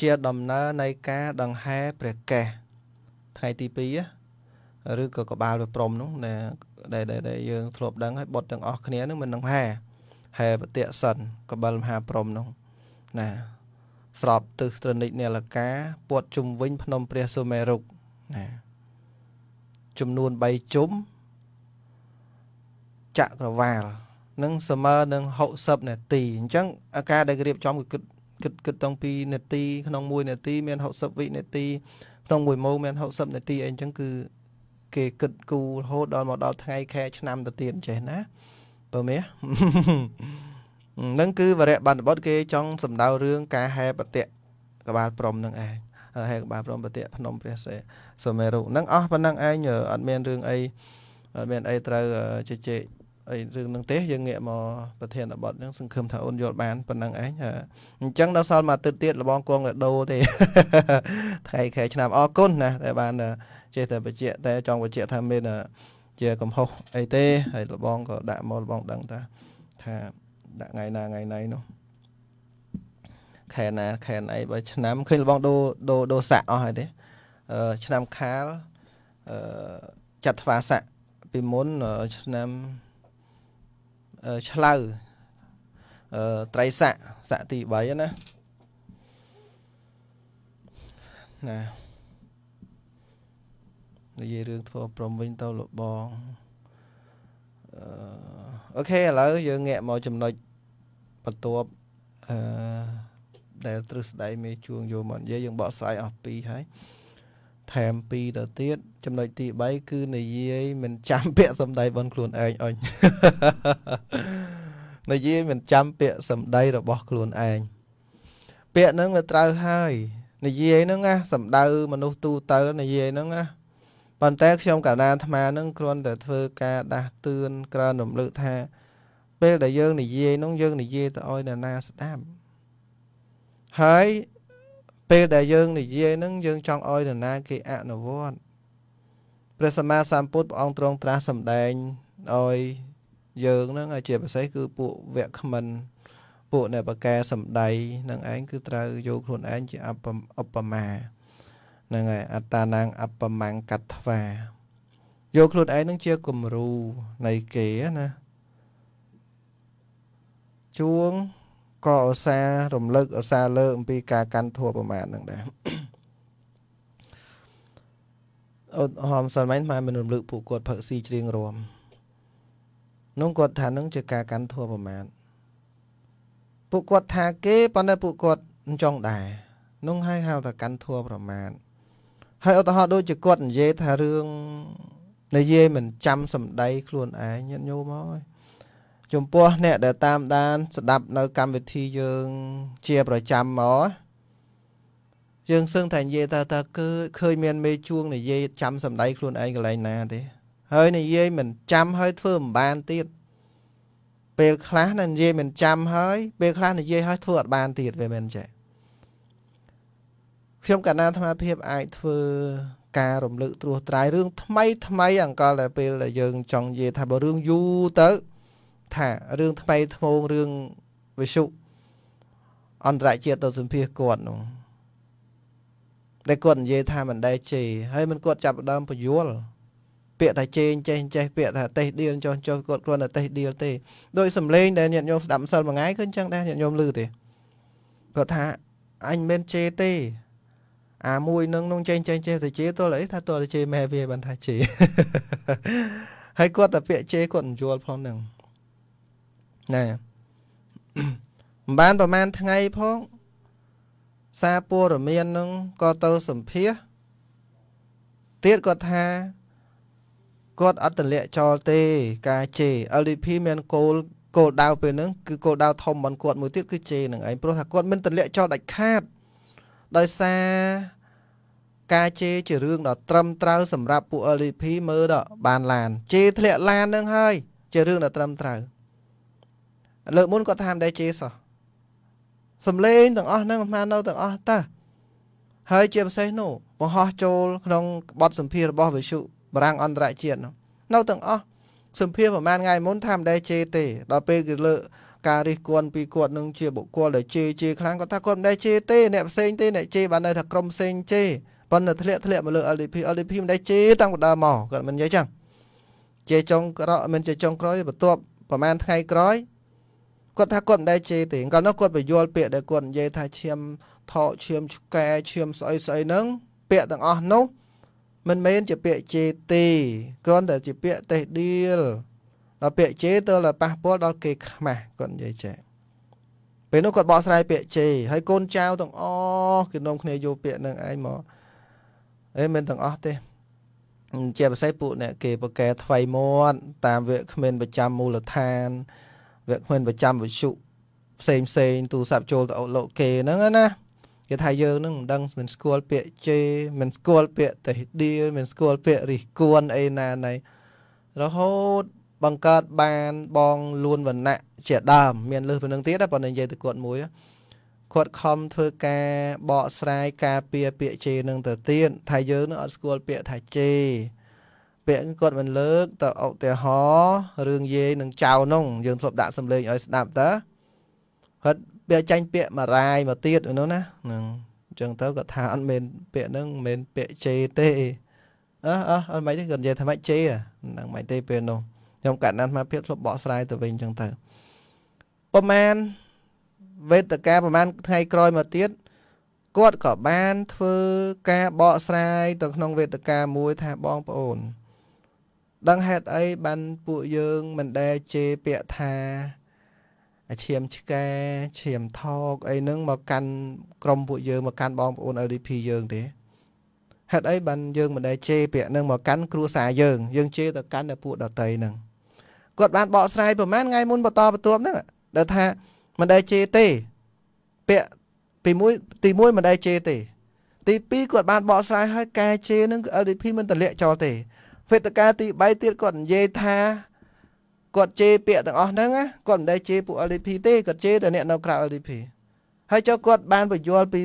ជាដំណើរនៃការដង្ហែព្រះកេសថ្ងៃទី2ឬក៏ក្បាលវាព្រមនោះណាដែលដែលយើងធ្លាប់ដឹងហើយបុតទាំងអស់គ្នានឹងមិននឹងហែហែបតិសិនកបិលមហាព្រមនោះណាស្របទិសត្រនិចនេលកាពួតជុំវិញភ្នំព្រះសុមេរុកណាចំនួន3ជុំចក្រវាលនឹងស្មើនឹង60នាទីអញ្ចឹងអាការដែលគេរៀបចំគឺគិតគិតគិតតាំងពីនាទីក្នុង1នាទីមាន60វិនាទីក្នុងមួយម៉ោងមាន60នាទីអីអញ្ចឹងគឺ គេគិតគូរហូតដល់មកដល់ថ្ងៃខែឆ្នាំទៅទៀតចេះណាបើមាសនឹងគឺវរៈបណ្ឌបតគេចង់សម្ដៅរឿងការហែបតិកបាលព្រំនឹងឯងហែកបាលព្រំបតិភ្នំព្រះសេសមេរុនឹងអស់ប៉ុណ្ណឹងឯងអត់មានរឿងអីអត់មានអីត្រូវជជែកអីរឿងនឹងទេយើងងាកមកប្រធានបទហ្នឹងសង្ឃឹមថាអូនយល់បានប៉ុណ្ណឹងឯងអញ្ចឹងដល់សល់មួយទឹកទៀតលបងគងទៅដូរទេថ្ងៃខែឆ្នាំអរគុណណាដែលបានចេះតែបញ្ជាក់តែចង់បញ្ជាក់ថាមាន ជាកំហុសអីទេ ហើយ លបងក៏ដាក់មកលបងដឹងតាថាដាក់ថ្ងៃណាថ្ងៃណៃនោះខែណា ខែអីបើឆ្នាំឃើញលបងដូរដូរដូរសាក់អស់ហើយទេឆ្នាំខាលអឺចាត់ថ្វាសាក់ពីមុនឆ្នាំឆ្លៅអឺត្រីស័កស័កទី3ណាណានិយាយរឿងធ្វើ ប្រំវិញទៅលបងអឺអូខេឥឡូវយើងងាកមកចំណុចបន្ទាប់អឺដែលទ្រឹស្ដីមេជួងយកមកនិយាយយើងបកស្រាយអស់ពីរហើយអឺថែម2ទៅទៀតចំណុចទី3គឺនិយាយមិនចាំពាក្យសម្ដីបនខ្លួនឯងអញនិយាយមិនចាំពាក្យសម្ដីរបស់ខ្លួនឯងពាក្យហ្នឹងវាត្រូវហើយនិយាយហ្នឹងណាសម្ដៅមនុស្សទូទៅនិយាយហ្នឹងណាប៉ុន្តែខ្ញុំកណាអាត្មាហ្នឹងគ្រាន់តែធ្វើការដាស់តឿនក្រើនរំលឹកថា ពេលដែលយើងនិយាយហ្នឹងយើងនិយាយទៅឲ្យអ្នកណាស្ដាប់ហើយពេលដែលយើងនិយាយហ្នឹងយើងចង់ឲ្យនរណា គេអនុវត្តព្រះសម្មាសម្ពុទ្ធព្រះអង្គទ្រង់ត្រាស់សម្ដែងឲ្យយើងហ្នឹងឲ្យជាពិសេសគឺពួកវគ្គមិន ពួកអ្នកបកែសម្ដីនឹងឯងគឺត្រូវយកខ្លួនឯងជាអបឧបមាហ្នឹងហើយអតានាងអបមង្កត្វាយកខ្លួនឯងនឹងជាគំរូនៃគេណាជួងក៏ឧស្សាហ៍រំលឹកឧស្សាហ៍លើអំពីការកាន់ធัวប្រមាទនឹងដែរអូហមសានម៉ែនមិនរំលឹកពួកគាត់ផឹកស៊ីច្រៀងរំនោះគាត់ថានឹងជាការកាន់ធัวប្រមាទពួកគាត់ថាគេប៉ុន្តែពួកគាត់មិនចង់ដែរនោះហើយហៅថាកាន់ធัวប្រមាទហើយឧទាហរណ៍ដូចជាគាត់និយាយថារឿងនិយាយមិនចាំសម្ដី ខ្លួនឯងញាតញោមអើយចំពោះអ្នកដែលតាមដានស្ដាប់ នៅកម្មវិធីយើងជាប្រចាំមកយើងសឹងតែនិយាយតើតើគឺឃើញមានមេជួងនិយាយចាំសម្ដី ខ្លួនឯងកន្លែងណា ទេ ហើយនិយាយមិនចាំហើយធ្វើមិនបានទៀតពេលខ្លះនិយាយមិនចាំហើយ ពេលខ្លះនិយាយហើយធ្វើអត់បានទៀតវាមិនចេះខ្ញុំកណ្ដាលអាត្មាភាពអាចធ្វើការរំលឹកត្រួសត្រាយរឿងថ្មីថ្មីអង្កលតែពេលដែលយើងចង់និយាយថាបើរឿងយូរទៅថារឿងថ្មីថ្មោងរឿងវិសុអន្តរជាតិទៅសម្ភារគាត់នោះដែលគាត់និយាយថាមិនដែលជេរហើយមិនគាត់ចាប់ដើមពយល់ពាក្យថាជេរចេះចេះពាក្យថាទេសដៀលចោះចោះគាត់គ្រាន់តែទេសដៀលទេដោយសំឡេងដែលញាតិញោមស្ដាប់ម្សិលមួយថ្ងៃឃើញចឹងដែរញាតិញោមឮទេគាត់ថាអញមិនជេរទេអាមួយនឹងនឹងចេះចេះចេះតែជេរទល់អីថាទល់តែជេរមែវាបានថាជេរហើយគាត់តែពាក្យជេរគាត់មិនយល់ផងហ្នឹងណាមិនបានប្រហែលថ្ងៃផង សារព័ត៌មាននឹងក៏ទៅសម្ភាសទៀតគាត់ថាគាត់អត់ទម្លាក់ចោលទេ ការជេ LDP មានគោលគោលដៅពេលហ្នឹងគឺគោលដៅធំមិនគាត់មួយទៀតគឺជេនឹងឯងព្រោះថាគាត់មិនទម្លាក់ចោលដាច់ខាត ដោយសារការជេជារឿងដ៏ត្រឹមត្រូវ សម្រាប់ពួក LDP មើលដល់បានឡានជេធ្លាក់ឡាននឹងហើយជារឿងដ៏ត្រឹមត្រូវលើកមុនគាត់ថាមិនដែលជេរសោះសំលេងទាំងអស់ហ្នឹងអាត្មានៅទាំងអស់តាហើយជាពិសេសនោះបង្ហោះចូល ក្នុងបទសម្ភាររបស់វិសុបរាំងអន្តរជាតិនោះនៅទាំងអស់សម្ភារប្រហែលថ្ងៃមុនថាមិនដែលជេរទេដល់ពេលគេលើកការរិះគន់ពីគាត់នឹងជាបុគ្គលដែលជេរជេរខ្លាំងគាត់ថាគាត់មិនដែលជេរទេអ្នកផ្សេងទេអ្នកជេរបានន័យថាក្រុមផ្សេងជេរប៉ុន្តែធ្លាក់ធ្លាក់មកលើ LDP LDP មិនដែលជេរតាំងពីដើមមកគាត់មិននិយាយចឹងជេរចុងក្រោយមិនជេរចុងក្រោយបន្ទាប់ប្រហែលថ្ងៃក្រោយគាត់ថាគាត់មិនដែលជេរទេកាលនោះគាត់បញ្យល់ពាក្យដែលគាត់និយាយថាឈាមថោឈាមឆ្កែឈាមស្អីស្អីហ្នឹងពាក្យទាំងអស់នោះមិនមែនជាពាក្យជេរទេគ្រាន់តែជាពាក្យទេសដៀលដល់ពាក្យជេរទៅតែប៉ះពាល់ដល់គេខ្មាស់គាត់និយាយចេះពេលនោះគាត់បកស្រាយពាក្យជេរហើយកូនចៅទាំងអស់គេនាំគ្នាយកពាក្យនឹងឯងមកអេមិនទាំងអស់ទេ ជាពិសេសពួកអ្នក គេប្រកែថ្្វីមាត់តាមវគ្គគ្មានប្រចាំមូលដ្ឋានវគ្គហ៊ុនប្រចាំវិសុផ្សេងផ្សេងទូរស័ព្ទចូលទៅអុលោកគេហ្នឹងណាគេថាយើងនឹងមិនដឹងមិនស្គាល់ពាក្យជេមិនស្គាល់ពាក្យតេះឌីលមិនស្គាល់ពាក្យរិះគួនអីណាណៃរហូតបង្កើតបានបងលួនវណ្ណៈជាដើមមានលើសពីនឹងទៀតប៉ុន្តែនិយាយទៅគាត់មួយគាត់ខំធ្វើការបកស្រាយការពៀពាក្យជេនឹងទៅទៀតថាយើងនឹងអត់ស្គាល់ពាក្យថាជេរពាក្យគាត់មិនលើកតើឧទាហរណ៍រឿងយាយនឹងចៅនោះយើងធ្លាប់ដាក់សំឡេងឲ្យស្ដាប់តើហិតពាក្យចាញ់ពាក្យបារាយមកទៀតនោះណាហ្នឹងអញ្ចឹងទៅគាត់ថាអត់មែនពាក្យហ្នឹងមិនមែនពាក្យជេទេអើអើអត់មិនទេគាត់និយាយថាម៉េចជេហ្នឹងមិនទេពេលនោះខ្ញុំកាត់ណាស់មកភាពធ្លាប់បកស្រាយទៅវិញអញ្ចឹងទៅប្រហែលវេទកាប្រហែលថ្ងៃក្រោយមកទៀតគាត់ក៏បានធ្វើការបកស្រាយទៅក្នុងវេទកាមួយថាបងប្អូនដឹងហេតុអីបានពួកយើងមិនដែលជេរពាក្យថាអាឈាមឆ្កែឈាមថោកអីហ្នឹងមកកាន់ក្រុមពួកយើងមកកាន់បងប្អូន LDP យើងទេហេតុអីបានយើងមិនដែលជេរពាក្យហ្នឹងមកកាន់គ្រួសារយើងយើងជេរទៅកាន់តែពួកដតីហ្នឹងគាត់បានបកស្រាយប្រហែលថ្ងៃមុនបន្តបន្ទាប់ហ្នឹងដែលថាមិនដែលជេរទេពាក្យពីមួយទី1មិនដែលជេរទេទី2គាត់បានបកស្រាយហើយកែជេរហ្នឹង LDP មិនតម្លាក់ចោលទេវេទកាទី3ទៀតគាត់និយាយថាគាត់ជេរពាក្យទាំងអស់ហ្នឹងណាគាត់មិនដែលជេរពួក LDP ទេគាត់ជេរតែអ្នកនៅក្រៅ LDP ហើយចុះគាត់បានបញ្យល់ពី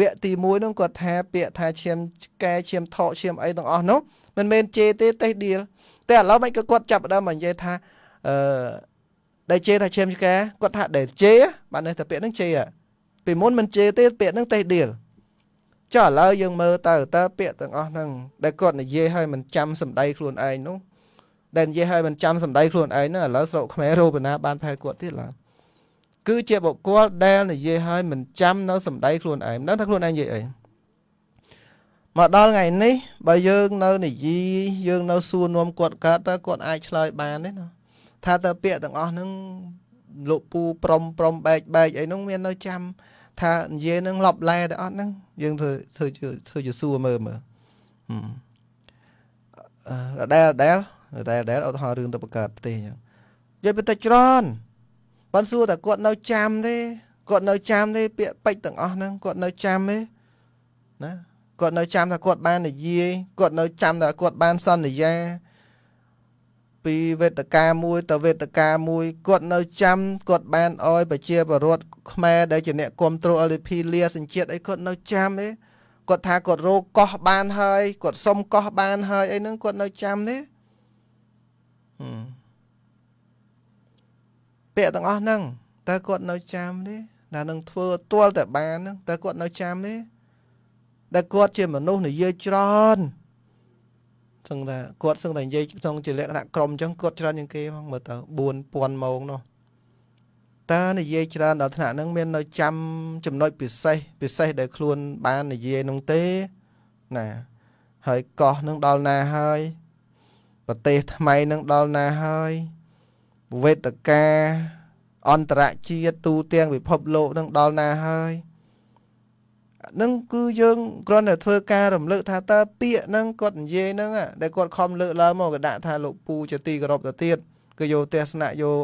វគ្គទី1ហ្នឹងគាត់ថាពាក្យថាឈាមកែឈាមថកឈាមអីទាំងអស់នោះ មិនមែនជេរទេតេះដៀលតែឥឡូវមិនក៏គាត់ចាប់ដើមមកនិយាយថាអឺដែលជេរថាឈាមឆ្កែគាត់ថាដែលជេរបាននេះតែពាក្យហ្នឹងជេរពីមុនមិនជេរទេពាក្យហ្នឹងតេះដៀលចុះឥឡូវយើងមើលទៅតើពាក្យទាំងអស់ហ្នឹងដែលគាត់និយាយឲ្យមិនចាំសម្ដីខ្លួនឯងនោះដែល និយាយឲ្យមិនចាំសម្ដីខ្លួនឯងហ្នឹងឥឡូវស្រុកខ្មែររូបណាបានផែលគាត់ទៀតឡើយគឺជាបុគ្គលដែលនិយាយឲ្យមិនចាំនៅ សម្ដីខ្លួនឯងដឹងថាខ្លួនឯងនិយាយអីមកដល់ថ្ងៃនេះ បើយើងនៅនិយាយយើង នៅសួរនាំគាត់កើតតើគាត់អាចឆ្លើយបានទេណាថាតើពាក្យទាំងអស់ហ្នឹងលោកពូព្រមព្រមបែកបែកអីហ្នឹងមាននៅចាំថានិយាយនឹងលបឡែទៅអត់ហ្នឹងយើងធ្វើធ្វើធ្វើជាសួរមើលមើលអឺដែលដែលដែលដែលឧទាហរណ៍រឿងទៅបង្កើតប្រទេសអញ្ចឹងនិយាយបន្តិចច្រើនប៉ិនសួរតែគាត់នៅចាំទេគាត់នៅចាំទេពាក្យពេចទាំងអស់ហ្នឹងគាត់នៅ ចាំទេណាគាត់នៅចាំថាគាត់បាននិយាយគាត់នៅចាំថាគាត់បានសន្យាពីវេទកាមួយទៅវេទកាមួយគាត់នៅចាំគាត់បានអោយប្រជាពលរដ្ឋខ្មែរដែលជាអ្នកគ្រប់គ្រង LP លាសញ្ជាតិអីគាត់នៅចាំទេគាត់ថាគាត់រកកោះបានហើយគាត់សុំកោះបានហើយអីហ្នឹងគាត់នៅចាំទេពាក្យទាំងអស់ហ្នឹងតើគាត់នៅចាំទេតែនឹងធ្វើទាល់តែបានហ្នឹងតើគាត់នៅចាំទេតែគាត់ជាមនុស្សនិយាយច្រើនសឹងថាគាត់សឹងតែនិយាយក្នុងជាលក្ខណៈក្រុមអញ្ចឹងគាត់ច្រើនជាងគេហ្មងមើលទៅ4000ម៉ោងនោះតើនិយាយច្រើនដល់ថ្នាក់ហ្នឹងមាននៅចាំចំណុចពិសេសពិសេសដែលខ្លួនបាននិយាយនោះទេណាហើយកោះនឹងដល់ណាហើយប្រទេសថ្មីនឹងដល់ណាហើយវេទកាអន្តរជាតិទូទាំងពិភពលោក នឹងដល់ណាហើយនឹងគឺយើងគ្រាន់តែធ្វើការរំលឹកថាតើពាក្យហ្នឹងគាត់និយាយហ្នឹងដែលគាត់ខំលើកឡើងមកក៏ដាក់ថាលោកពូជាទីគោរពទៅទៀតគឺយកទស្សនៈយក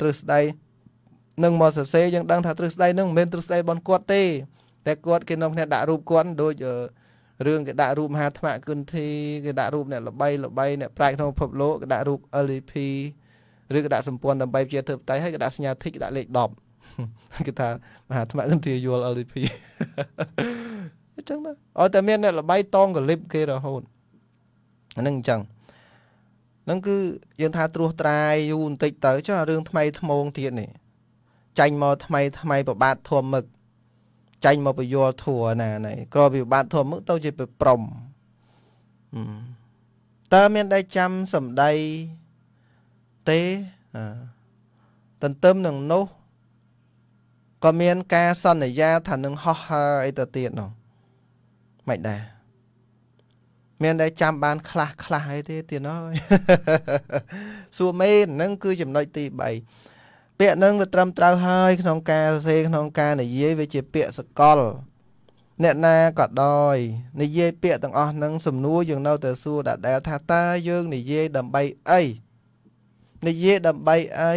ទ្រឹស្ដីនឹងមកសរសេរយើងដឹងថាទ្រឹស្ដីហ្នឹងមិនមែនទ្រឹស្ដីរបស់គាត់ទេតែគាត់គេនាំគ្នាដាក់រូបគាត់ដូចរឿងគេដាក់រូបមហាថ្មគុណធីគេដាក់រូបអ្នកល្បីល្បីអ្នកប្រាជ្ញក្នុងពិភពលោកគេដាក់រូប LP ឬគេដាក់សម្ព័ន្ធដើម្បីជាធិបតីហើយគេដាក់សញ្ញាធិកដាក់លេខ10គេថាមហាអាត្មៈឥន្ទ្រាយល់ LDP អញ្ចឹងណាអត់តែមានអ្នកលបៃតងកលិបគេរហូតអានឹងអញ្ចឹង នឹងគឺយើងថាត្រួសត្រាយយូរបន្តិចទៅចុះរឿងថ្មីថ្មងទៀតនេះចាញ់មកថ្មី ថ្មីប្របាទធំមឹកចាញ់មកពយល់ធัวណាណៃក្រពីប្របាទធំមឹកទៅជាប្រំតើមានដៃចាំសម្ដីទេតន្ទឹមនឹងនោះក៏មានការសន្យាថានឹងហោះហើរអីទៅទៀតនោះមិនដែរមានតែចាំបានខ្លះខ្លះអីទេទៀតណយសួរមេនហ្នឹង គឺចំណុចទី3ពាក្យហ្នឹងវាត្រឹមត្រូវហើយក្នុងការសរសេរក្នុងការ និយាយវាជាពាក្យសកល អ្នកណាក៏ដោយនិយាយពាក្យទាំងអស់ហ្នឹងសំនួរយើងនៅតែសួរដដែលថាតើយើងនិយាយដើម្បីអីនិយាយដើម្បីអី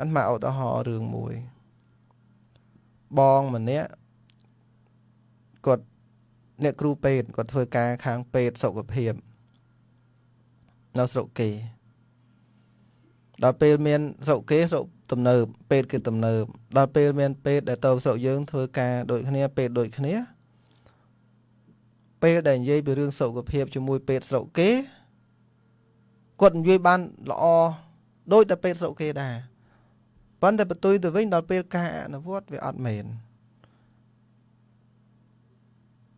អត់មកឧទាហរណ៍រឿងមួយបងម្នាក់គាត់អ្នកគ្រូពេទ្យគាត់ធ្វើការខាងពេទ្យសុខភាពនៅស្រុកគេដល់ពេលមានស្រុកគេស្រុកទំនើបពេទ្យគឺទំនើបដល់ពេលមាន ពេទ្យដែលទៅស្រុកយើងធ្វើការដូចគ្នាពេទ្យដូចគ្នា ពេលដែលនិយាយពីរឿងសុខភាពជាមួយពេទ្យស្រុកគេគាត់និយាយបានល្អដូចតែពេទ្យស្រុកគេដែរប៉ុន្តែបន្ទុយទៅវិញដល់ពេលការអនុវត្តវាអត់មែន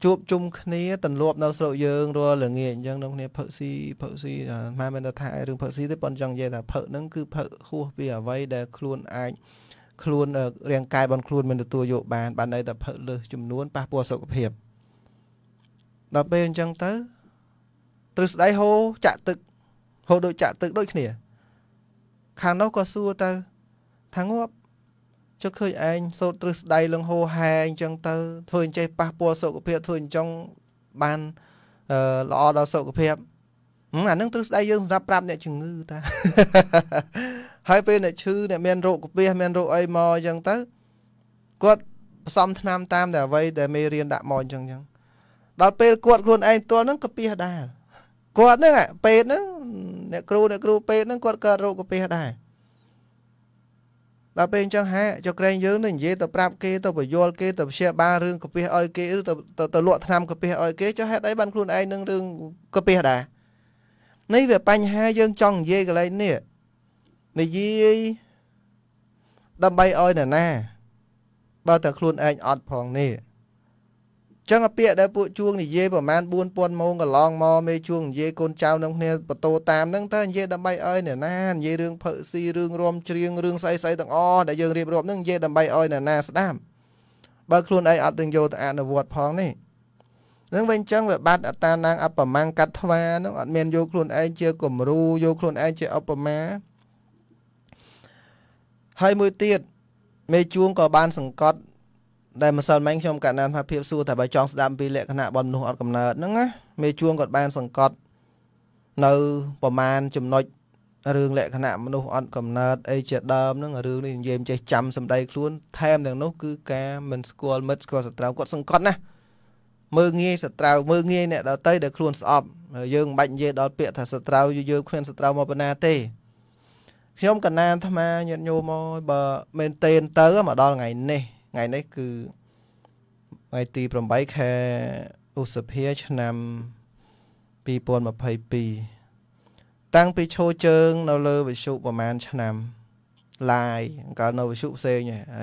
ជួបជុំគ្នាទន្លាប់នៅស្រុកយើងរាល់ល្ងាចអញ្ចឹងនាំគ្នាផឹកស៊ីផឹកស៊ីមិនមែនថារឿងផឹកស៊ីទេប៉ុន្តែចង់និយាយថាផឹកហ្នឹងគឺផឹកហួសពីអ្វីដែលខ្លួនអាចខ្លួនរាងកាយរបស់ខ្លួនមិនទទួលយកបាន បានន័យថាផឹកលើសចំនួនប៉ះពាល់សុខភាពដល់ពេលអញ្ចឹងទៅទ្រឹស្ដីហូរចាក់ទឹកហូរដូចចាក់ទឹកដូចគ្នាខាងនោះក៏សួរទៅថាងាប់ចុះឃើញឯងសោតទ្រឹស្ដីលឹងហោហែអញ្ចឹងទៅ ធ្វើអញ្ចេះប៉ះពាល់សុខភាពធ្វើអញ្ចឹងបានអឺល្អដល់សុខភាពអានឹងទ្រឹស្ដីយើងសម្រាប់ប្រាប់អ្នកជំងឺតាហើយពេលអ្នកឈឺអ្នកមានរោគកាពះមានរោគអីមកអញ្ចឹងទៅគាត់ផ្សំថ្នាំតាមតែអ្វីដែលមេរៀនដាក់មកអញ្ចឹងអញ្ចឹងដល់ពេលគាត់ខ្លួនឯងផ្ទាល់ហ្នឹងកាពះដែរគាត់ហ្នឹងពេទ្យហ្នឹងអ្នកគ្រូអ្នកគ្រូពេទ្យហ្នឹងគាត់កើតរោគកាពះដែរដល់ពេលអញ្ចឹងហែចុះក្រែងយើងនឹងនិយាយទៅប្រាប់គេទៅបញ្យល់គេទៅព្យាបាលរឿងកាពះឲ្យគេឬទៅទៅលក់ថ្នាំកាពះឲ្យគេចុះហេតុអីបានខ្លួនឯងនឹងរឿងកាពះដែរនេះវាបញ្ហាយើងចង់និយាយកន្លែងនេះនិយាយដើម្បីឲ្យនរណា បើតែខ្លួនឯងអត់ផងនេះចឹងពាក្យដែលពួកជួងនិយាយប្រមាណ4000ម៉ោងកន្លងមកមេជួងនិយាយកូនចៅនឹងគ្នាបតោតាមហ្នឹងតើនិយាយដើម្បីឲ្យអ្នកណានិយាយរឿងផឹកស៊ីរឿងរំច្រៀងរឿងស្អីស្អីទាំងអស់ដែលយើងរៀបរាប់ហ្នឹងនិយាយដើម្បីឲ្យអ្នកណាស្ដាប់បើខ្លួនឯងអត់ទាំងយកទៅអនុវត្តផងនេះនឹងវិញអញ្ចឹងវាបាត់អតានាងអបមាំងកាត់ថ្វានឹងអត់មានយកខ្លួនឯងជាគំរូយកខ្លួនឯងជាឧបមាហើយមួយទៀតមេជួងក៏បាន សង្កត់ដែលម្សិលមិញខ្ញុំកណ្ដាលថាភាពសួរតែបើចង់ស្ដាប់ពីលក្ខណៈបំនោះអត់កំណើតហ្នឹងណាមេជួងគាត់បានសង្កត់នៅប្រមាណចំណុចរឿងលក្ខណៈមនុស្សអត់កំណើតអីជាដើមហ្នឹងរឿងនេះនិយាយមិនចេះចាំសម្ដីខ្លួនថែមទាំងនោះគឺការមិនស្គាល់មិត្តស្គាល់សត្រូវគាត់សង្កត់ណាមើងងាយសត្រូវមើងងាយអ្នកដតីដែលខ្លួនស្អប់យើងមិនបាច់និយាយដល់ពាក្យថាសត្រូវយើងគ្មានសត្រូវមកបណ្ណាទេខ្ញុំកណានអាត្មាញាតញោមអើយបើមែនតេនទៅមកដល់ថ្ងៃនេះថ្ងៃនេះគឺថ្ងៃទី8ខែឧសភាឆ្នាំ2022តាំងពីឈោជើង នៅលើ វិសុប្រមាណឆ្នាំ live កាលនៅវិសុផ្សេង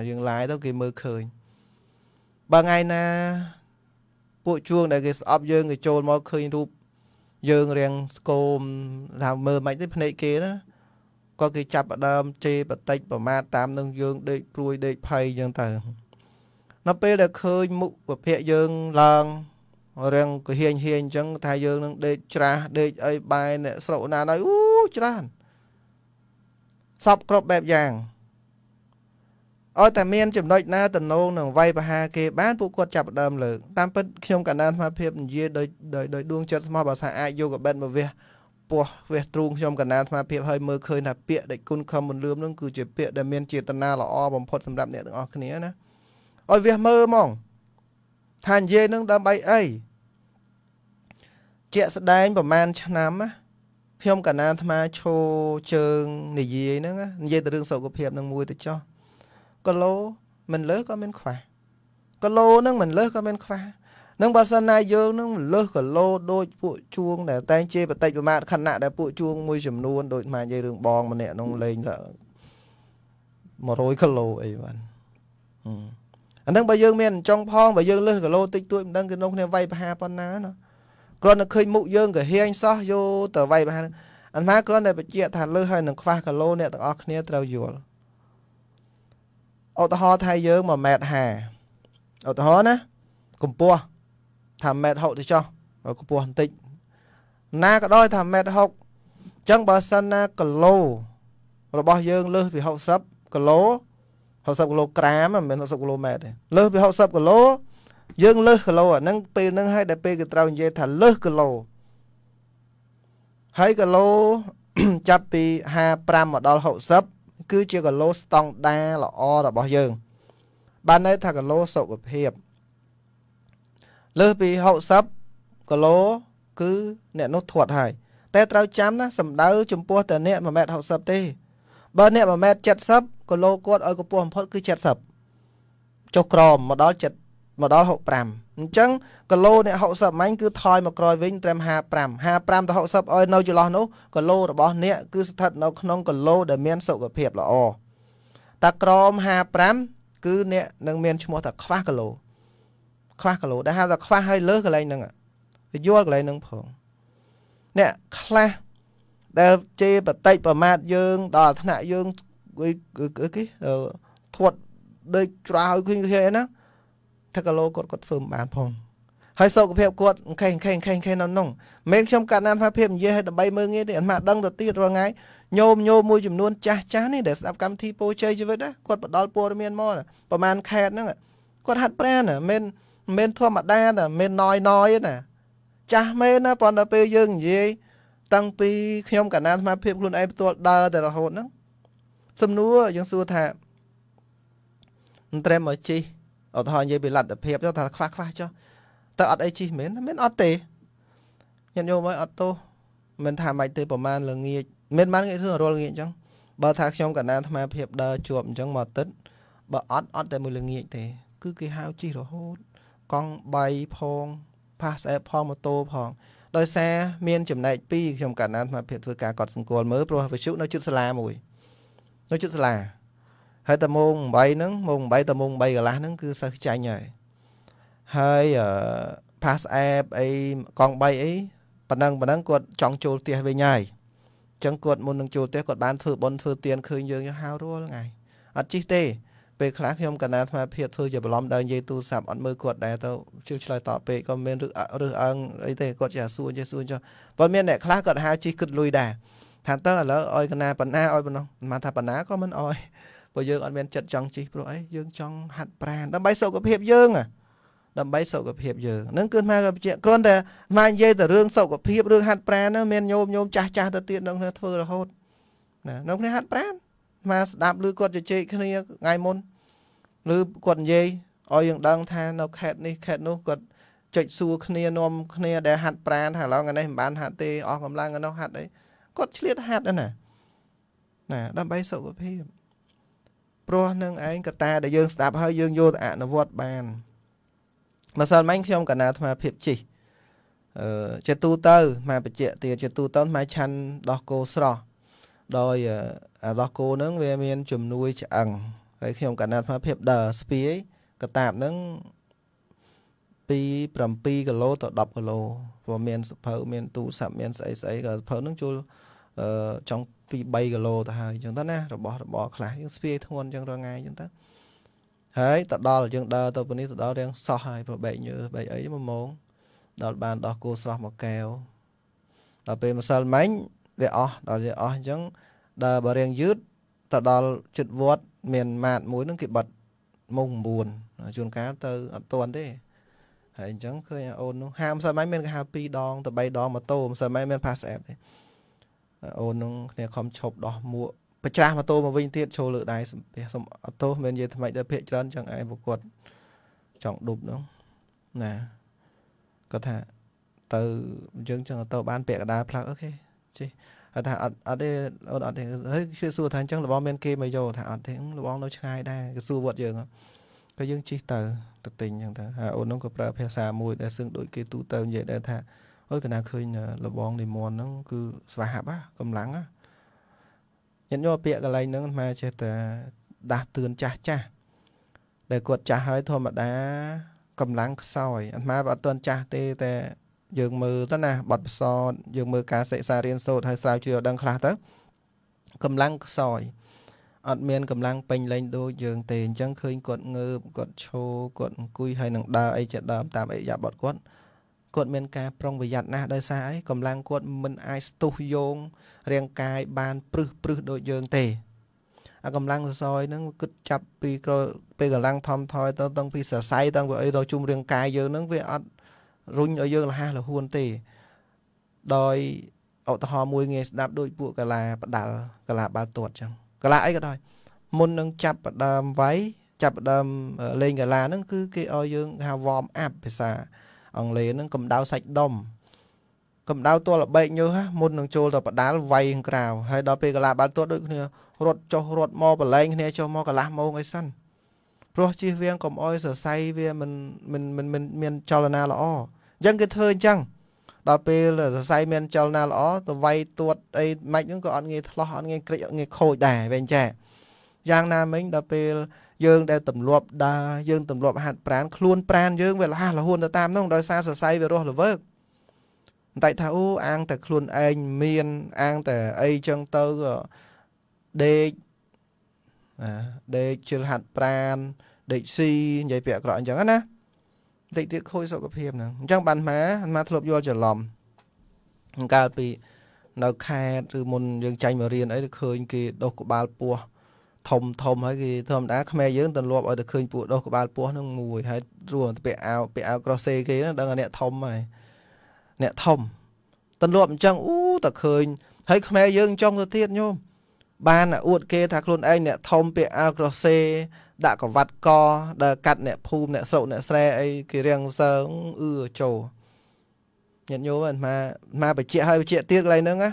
យើង live ទៅគេមើលឃើញបើថ្ងៃណាពួកជួងដែលគេស្អប់យើងគេចូលមកឃើញរូបយើងរៀងស្គមថាមើលមិនទេភ្នែកគេណាគាត់គេចាប់ដើមជេរបន្តិចប្រមាថតាមនឹងយើងដេកព្រួយដេកភ័យអញ្ចឹងទៅនៅពេលដែលឃើញមុខពភៈយើងឡើងរាំងកាហៀងហៀងអញ្ចឹងថាយើងនឹងដេកច្រាស់ដេកអីបែរអ្នកស្រុកណាណហើយអូច្រើនសពគ្រប់បែបយ៉ាងអត់តែមានចំណុចណាតំណងនឹងវាយប្រហារគេបានពួកគាត់ចាប់ដើមលើកតាមពិតខ្ញុំកណ្ដាលអាភិបនិយាយដោយដោយដួងចិត្តស្មោះបើថាអាចយកកបិតមកវះពោះវេះទ្រូងខ្ញុំកណាអាត្មាភាពឲ្យមើលឃើញថាពាក្យដែលគុណខំមិនលឿមនឹងគឺជាពាក្យដែលមានចេតនាល្អបំផុតសម្រាប់អ្នកទាំងអស់គ្នាណាឲ្យវេះមើលហ្មងថានិយាយនឹងដើម្បីអីជាក់ស្ដែងប្រហែលឆ្នាំណាខ្ញុំកណាអាត្មាឈោជើងនិយាយហ្នឹងនិយាយទៅរឿងសុខភាពនឹងមួយទៅចោះគីឡូមិនលើសក៏មានខ្វះគីឡូហ្នឹងមិនលើសក៏មាន ខ្វះនឹងបើសិនណាយើងនឹងលើសគីឡូដូចពួកជួងដែលតែងជាបតិចប្រមាទខណៈដែលពួកជួងមួយចំនួនដូចម៉ានិយាយរឿងបងម្នាក់នោះលេងថា100គីឡូអីបានអានឹងបើយើងមានចង់ផងបើយើងលើសគីឡូតិចតួចមិនដឹងគេនោះគ្នាវាយប្រហាប៉ុណ្ណាណាគ្រាន់តែឃើញមុខយើងក៏ហៀងសោះយោទៅវាយប្រហាអាត្មាគ្រាន់តែបញ្ជាក់ថាលើសហើយនឹងខ្វះគីឡូអ្នកទាំងអស់គ្នាត្រូវយល់ឧទាហរណ៍ថាយើង1.50ម៉ែត្រឧទាហរណ៍ណាកម្ពស់ថាម៉ែត្រ60ទៅចុះកម្ពស់បន្តិចណាក៏ដោយថាម៉ែត្រ60អញ្ចឹងបើសិនណាគីឡូរបស់យើង លើសពី60គីឡូ60គីឡូក្រាមមិនមែន60គីឡូម៉ែត្រទេលើសពី60គីឡូយើង លើសគីឡូអាហ្នឹងពេលហ្នឹងហើយដែលពេលគេត្រូវនិយាយថាលើសគីឡូហើយគីឡូចាប់ពី55មកដល់60គឺជាគីឡូស្តង់ដាល្អរបស់យើងបានន័យថាគីឡូសុខភាពលើសពី60គីឡូគឺអ្នកនោះធាត់ហើយតែត្រូវចាំណាសម្ដៅចំពោះតែអ្នក1ម៉ែត្រ60ទេបើអ្នក1ម៉ែត្រ70គីឡូគាត់ឲ្យកម្ពស់បំផុតគឺ70ចុះក្រមមកដល់7មកដល់65អញ្ចឹងគីឡូអ្នក60ម៉ាញ់គឺថយមកក្រោយវិញត្រឹម55 55ទៅ60ឲ្យនៅចន្លោះនោះគីឡូរបស់អ្នក គឺស្ថិតនៅក្នុងគីឡូដែលមានសុខភាពល្អតាក្រម55គឺ អ្នកនឹងមានឈ្មោះថាខ្វះគីឡូខ្វះគីឡូដែលហៅថាខ្វះហើយលើសកន្លែងហ្នឹងវាយល់កន្លែងហ្នឹងផងអ្នកខ្លះដែលជេរបតិចប្រមាថយើង ដល់ថ្នាក់យើងគេធាត់ដេកច្រោយឃើញគេហ្នឹងថាគីឡូគាត់គាត់ធ្វើមិនបាន ផងហើយសុខភាពគាត់អង្ខេះអង្ខេះអង្ខេះអង្ខេះនៅក្នុងមែនខ្ញុំកាត់ណាមថាភាពនិយាយឲ្យដើម្បីមើងងាយទេអត់មកដឹងទៅទៀតរាល់ថ្ងៃញោមញោមមួយចំនួនចាស់ចាស់នេះដែលស្ដាប់កម្មវិធីពោជ័យជីវិតគាត់ផ្ដល់ព័ត៌មានមកប្រហែលខែហ្នឹងគាត់ហាត់ប្រាណមែនមិនមែនធម្មតាណាមិនណយណយណា ចាស់មែនណាប៉ុន្តែពេលយើងនិយាយតាំងពី ខ្ញុំកណានសមាភិបខ្លួនឯងផ្ទាល់ដើរតែរហូតហ្នឹងសំណួរយើងសួរថាមិនត្រឹមមកជីឧទាហរណ៍និយាយពីលទ្ធភាពចុះថាខ្វះខ្វះចុះតើអត់អីជីមែនមែនអត់ទេញាតិញោមអើយអត់ទោសមិនថាម៉េចទេប្រហែលល្ងាចមិនបានគេធ្វើរលងាចអញ្ចឹងបើថាខ្ញុំកណានអាត្មាភាពដើរជាប់អញ្ចឹងមកទឹកបើអត់អត់តែមួយល្ងាចទេ គឺគេហៅជីរហូតកង់3ផងផាសអេបផងម៉ូតូផងដោយសារមានចំណែក2ខ្ញុំកាលណាសមត្ថភាពធ្វើការកត់សម្គាល់មើលព្រោះវិទ្យុនៅជិតសាលាមួយ នៅជិតសាលាហើយតែម៉ោង8ហ្នឹងម៉ោង8តែម៉ោង3កន្លះហ្នឹងគឺសិស្សចាញ់ហើយហើយអឺ pass app អីកង3អីប៉ណ្ណឹងប៉ណ្ណឹងគាត់ចង់ចូលផ្ទះវិញហើយអញ្ចឹងគាត់មុននឹងចូលផ្ទះគាត់បានធ្វើប៉ុនធ្វើទៀនឃើញយើងហៅរាល់ថ្ងៃអត់ជិះទេពេលខ្លះខ្ញុំកណ្ដាលអាត្មាភាពធ្វើជាបន្លំដើរនិយាយទូរស័ព្ទអត់មើលគាត់ដែរទៅជិះឆ្លើយតបពេកក៏មានឬរើសអើងអីទេគាត់ចេះសួរចេះសួរចុះប៉ុន្តែមានអ្នកខ្លះគាត់ហៅជិះគិតលុយដែរថាទៅឥឡូវឲ្យកណ្ដាលបណ្ណាឲ្យប៉ុណ្ណោះមិនថាបណ្ណាក៏មិនឲ្យព្រោះយើងអត់មានចិត្តចង់ជិះព្រោះអីយើងចង់ហាត់ប្រាណដើម្បីសុខភាពយើងហ៎ដើម្បីសុខភាពយើងនឹងគឺថាជាគ្រាន់តែមកនិយាយទៅរឿងសុខភាពរឿងហាត់ប្រាណហ្នឹងមានញោមញោមចាស់ចាស់ទៅទៀតនឹងធ្វើរហូតណានៅគ្នាហាត់ប្រាណមកស្ដាប់ឬគាត់ជជែកគ្នាថ្ងៃមុនឬគាត់និយាយឲ្យយើងដឹងថានៅខេត្តនេះខេត្តនោះគាត់ចុចសួរគ្នានាំគ្នាដែលហាត់ប្រានថាឡងនេះមិនបាន ហាត់ទេអស់កម្លាំងនោះហាត់អីគាត់ឆ្លៀតហាត់ណាណា ដើម្បីសុខភាព ព្រោះនឹងឯងកតាដែលយើងស្ដាប់ហើយយើងយកទៅអនុវត្តបាន ម្សិលមិញខ្ញុំកណាអាត្មាភាពជិះអឺជាទូទៅមកបច្ចៈទៀតជាទូទៅមកឆាន់ដោះគោស្រស់ដោយអាដោះគោហ្នឹងវាមានជំនួយឆ្អឹងហើយខ្ញុំកណាត់ថាភាពដើស្ពាយកតាបហ្នឹងពី7គីឡូទៅ10គីឡូព្រោះមានសភៅមាន ទូរស័ព្ទមានស្អីស្អីក៏សភៅហ្នឹងចូលអឺចង់ពី3គីឡូទៅហើយអញ្ចឹងទៅណារបស់របរខ្លះយើងស្ពាយធ្ងន់អញ្ចឹងរាល់ថ្ងៃអញ្ចឹងទៅហើយទៅដល់យើងដើរទៅពនេះទៅដល់រៀងសោះហើយប្របែកញើបែកអីមួយម៉ោងដល់បានដោះគោស្រស់មកកែវដល់ពេលម្សិលមិញវាអស់ដល់វាអស់អញ្ចឹងដល់បើរាងយឺតទៅដល់ជិតវត្ត មានម៉ាតមួយនឹងគេបិទម៉ោង9ជួនកាលទៅអត់ទាន់ទេហើយអញ្ចឹងឃើញអូននោះហាមសិនមិនមានគេហៅ2ដងទៅ3ដងម៉ូតូមិនសិនមិនមាន pass app ទេអូននោះគ្នាខំឈប់ដោះមួកប្រច្រាស់ម៉ូតូមកវិញទៀតចូលលើដៃសំពះសុំអត់ទោសមាននិយាយថ្មីដល់ភាកច្រើនចឹងឯងប្រកបចង់ដប់នោះណាគាត់ថាទៅយើងចឹងទៅបានពាក់កដាផ្លាស់អូខេចេះហើយថាអត់អត់ទេអត់អត់ទេហើយគេសួរថាអញ្ចឹងរបស់មានគេមកយកថាអត់ទេរបស់នៅឆ្ងាយដែរគេសួរវត្តយើងក៏យើងជិះទៅទៅទិញអញ្ចឹងទៅហើយអូននោះក៏ប្រើភាសាមួយដែលសឹងដូចគេទូទៅនិយាយដែរថាអើយកណាឃើញលបងនិមន្តហ្នឹងគឺស្វាហាប់កម្លាំងញាតិញោមពាក្យកន្លែងហ្នឹងម៉ែចេះតែដាស់តឿនចាស់ចាស់ដែលគាត់ចាស់ហើយធម្មតាកម្លាំងខ្សោយអាត្មាអត់ទាន់ចាស់ទេតែយើងមើលទៅណាបទពិសោធន៍យើងមើលការសិក្សារៀនសូត្រហើយស្រាវជ្រាវដឹងខ្លះទៅកម្លាំងខ្សោយអត់មានកម្លាំងពេញលេញដូចយើងទេអញ្ចឹងឃើញគាត់ងើបគាត់ឈរគាត់អង្គុយហើយនឹងដើរអីជាដើមតាមអិយាបថគាត់គាត់មាន ការប្រុងប្រយ័ត្នណាស់ដោយសារអីកម្លាំងគាត់មិនអាចស្ទុះយោងរាងកាយបានព្រឹសព្រឹសដូចយើងទេអាកម្លាំងសរសយហ្នឹង គិតចាប់ពីពេលកម្លាំងថមថយទៅតាំងពីសរសៃតាំងពីអីដល់ជុំរាងកាយយើងហ្នឹងវាអត់រុញឲ្យយើងលះលហួនទេដោយឧទាហរណ៍មួយងាយស្ដាប់ដូចពួកកាឡាផ្ដាល់កាឡាបាល់ទាត់ចឹងកាឡាអីក៏ដោយមុននឹងចាប់ផ្ដើមវាយចាប់ផ្ដើមលេងកាឡាហ្នឹងគឺគេឲ្យយើងហៅ warm up ភាសាអង់គ្លេសហ្នឹងកម្ដៅសាច់ដុំកម្ដៅទល់ល្បែកញើសមុននឹងចូលទៅបដាលវាយខាងក្រៅហើយដល់ពេលកាឡាបាល់ទាត់ដូចគ្នារត់ចុះរត់មកបលែងគ្នាចុះមកកន្លះម៉ោងអីសិនព្រោះជិះវៀងកុំអោយសរសៃវាមិនមិនមិនមានចលនាល្អអញ្ចឹងគេធ្វើអញ្ចឹងដល់ពេលសរសៃមានចលនាល្អទៅវាយទួតអីម៉េចហ្នឹងក៏អត់ងាយធ្លោះអត់ងាយក្រិចអត់ងាយខូចដែរវិញចាយ៉ាងណាមិញដល់ពេលយើងដែលទម្លាប់ដើរយើងទម្លាប់ ហាត់ប្រានខ្លួនប្រានយើងវាលះលហួនទៅតាមនោះដោយសារសរសៃវារស់រវើកបន្តិចថាអូអាងតែខ្លួនឯងមានអាងតែអីចឹងទៅក៏ដេកអាដេកជិលហាត់ប្រានដេកស៊ីនិយាយពាក្យអក្រក់អញ្ចឹងណាតិចទៀតខូចសុខភាពហ្នឹងអញ្ចឹងបានម៉ាម៉ាធ្លាប់យល់ច្រឡំកាលពីនៅខេតឬមុនយើងចាញ់មករៀនអីទៅឃើញ គេដុសក្បាលពោះធំធំហើយគេធម្មតាខ្មែរយើងទម្លាប់ឲ្យតែឃើញពួកដុសក្បាលពោះហ្នឹងមួយហើយរួមទៅពាក់អាវពាក់អាវក្រសេគេហ្នឹងដឹងថាអ្នកធំហើយអ្នកធំទម្លាប់អញ្ចឹងអូតែឃើញហើយខ្មែរយើងចង់ទៅទៀតញោម បានអួតគេថាខ្លួនឯងអ្នកធំពាក់អាវក្រសេដាក់កវ៉ាត់កដល់កាត់អ្នកភូមិអ្នក ស្រុកអ្នកស្រែអីគេរៀងសើងអឺចូលញាតញោមអាម៉ាម៉ាបជាឲ្យបជាទៀតកន្លែងហ្នឹងណា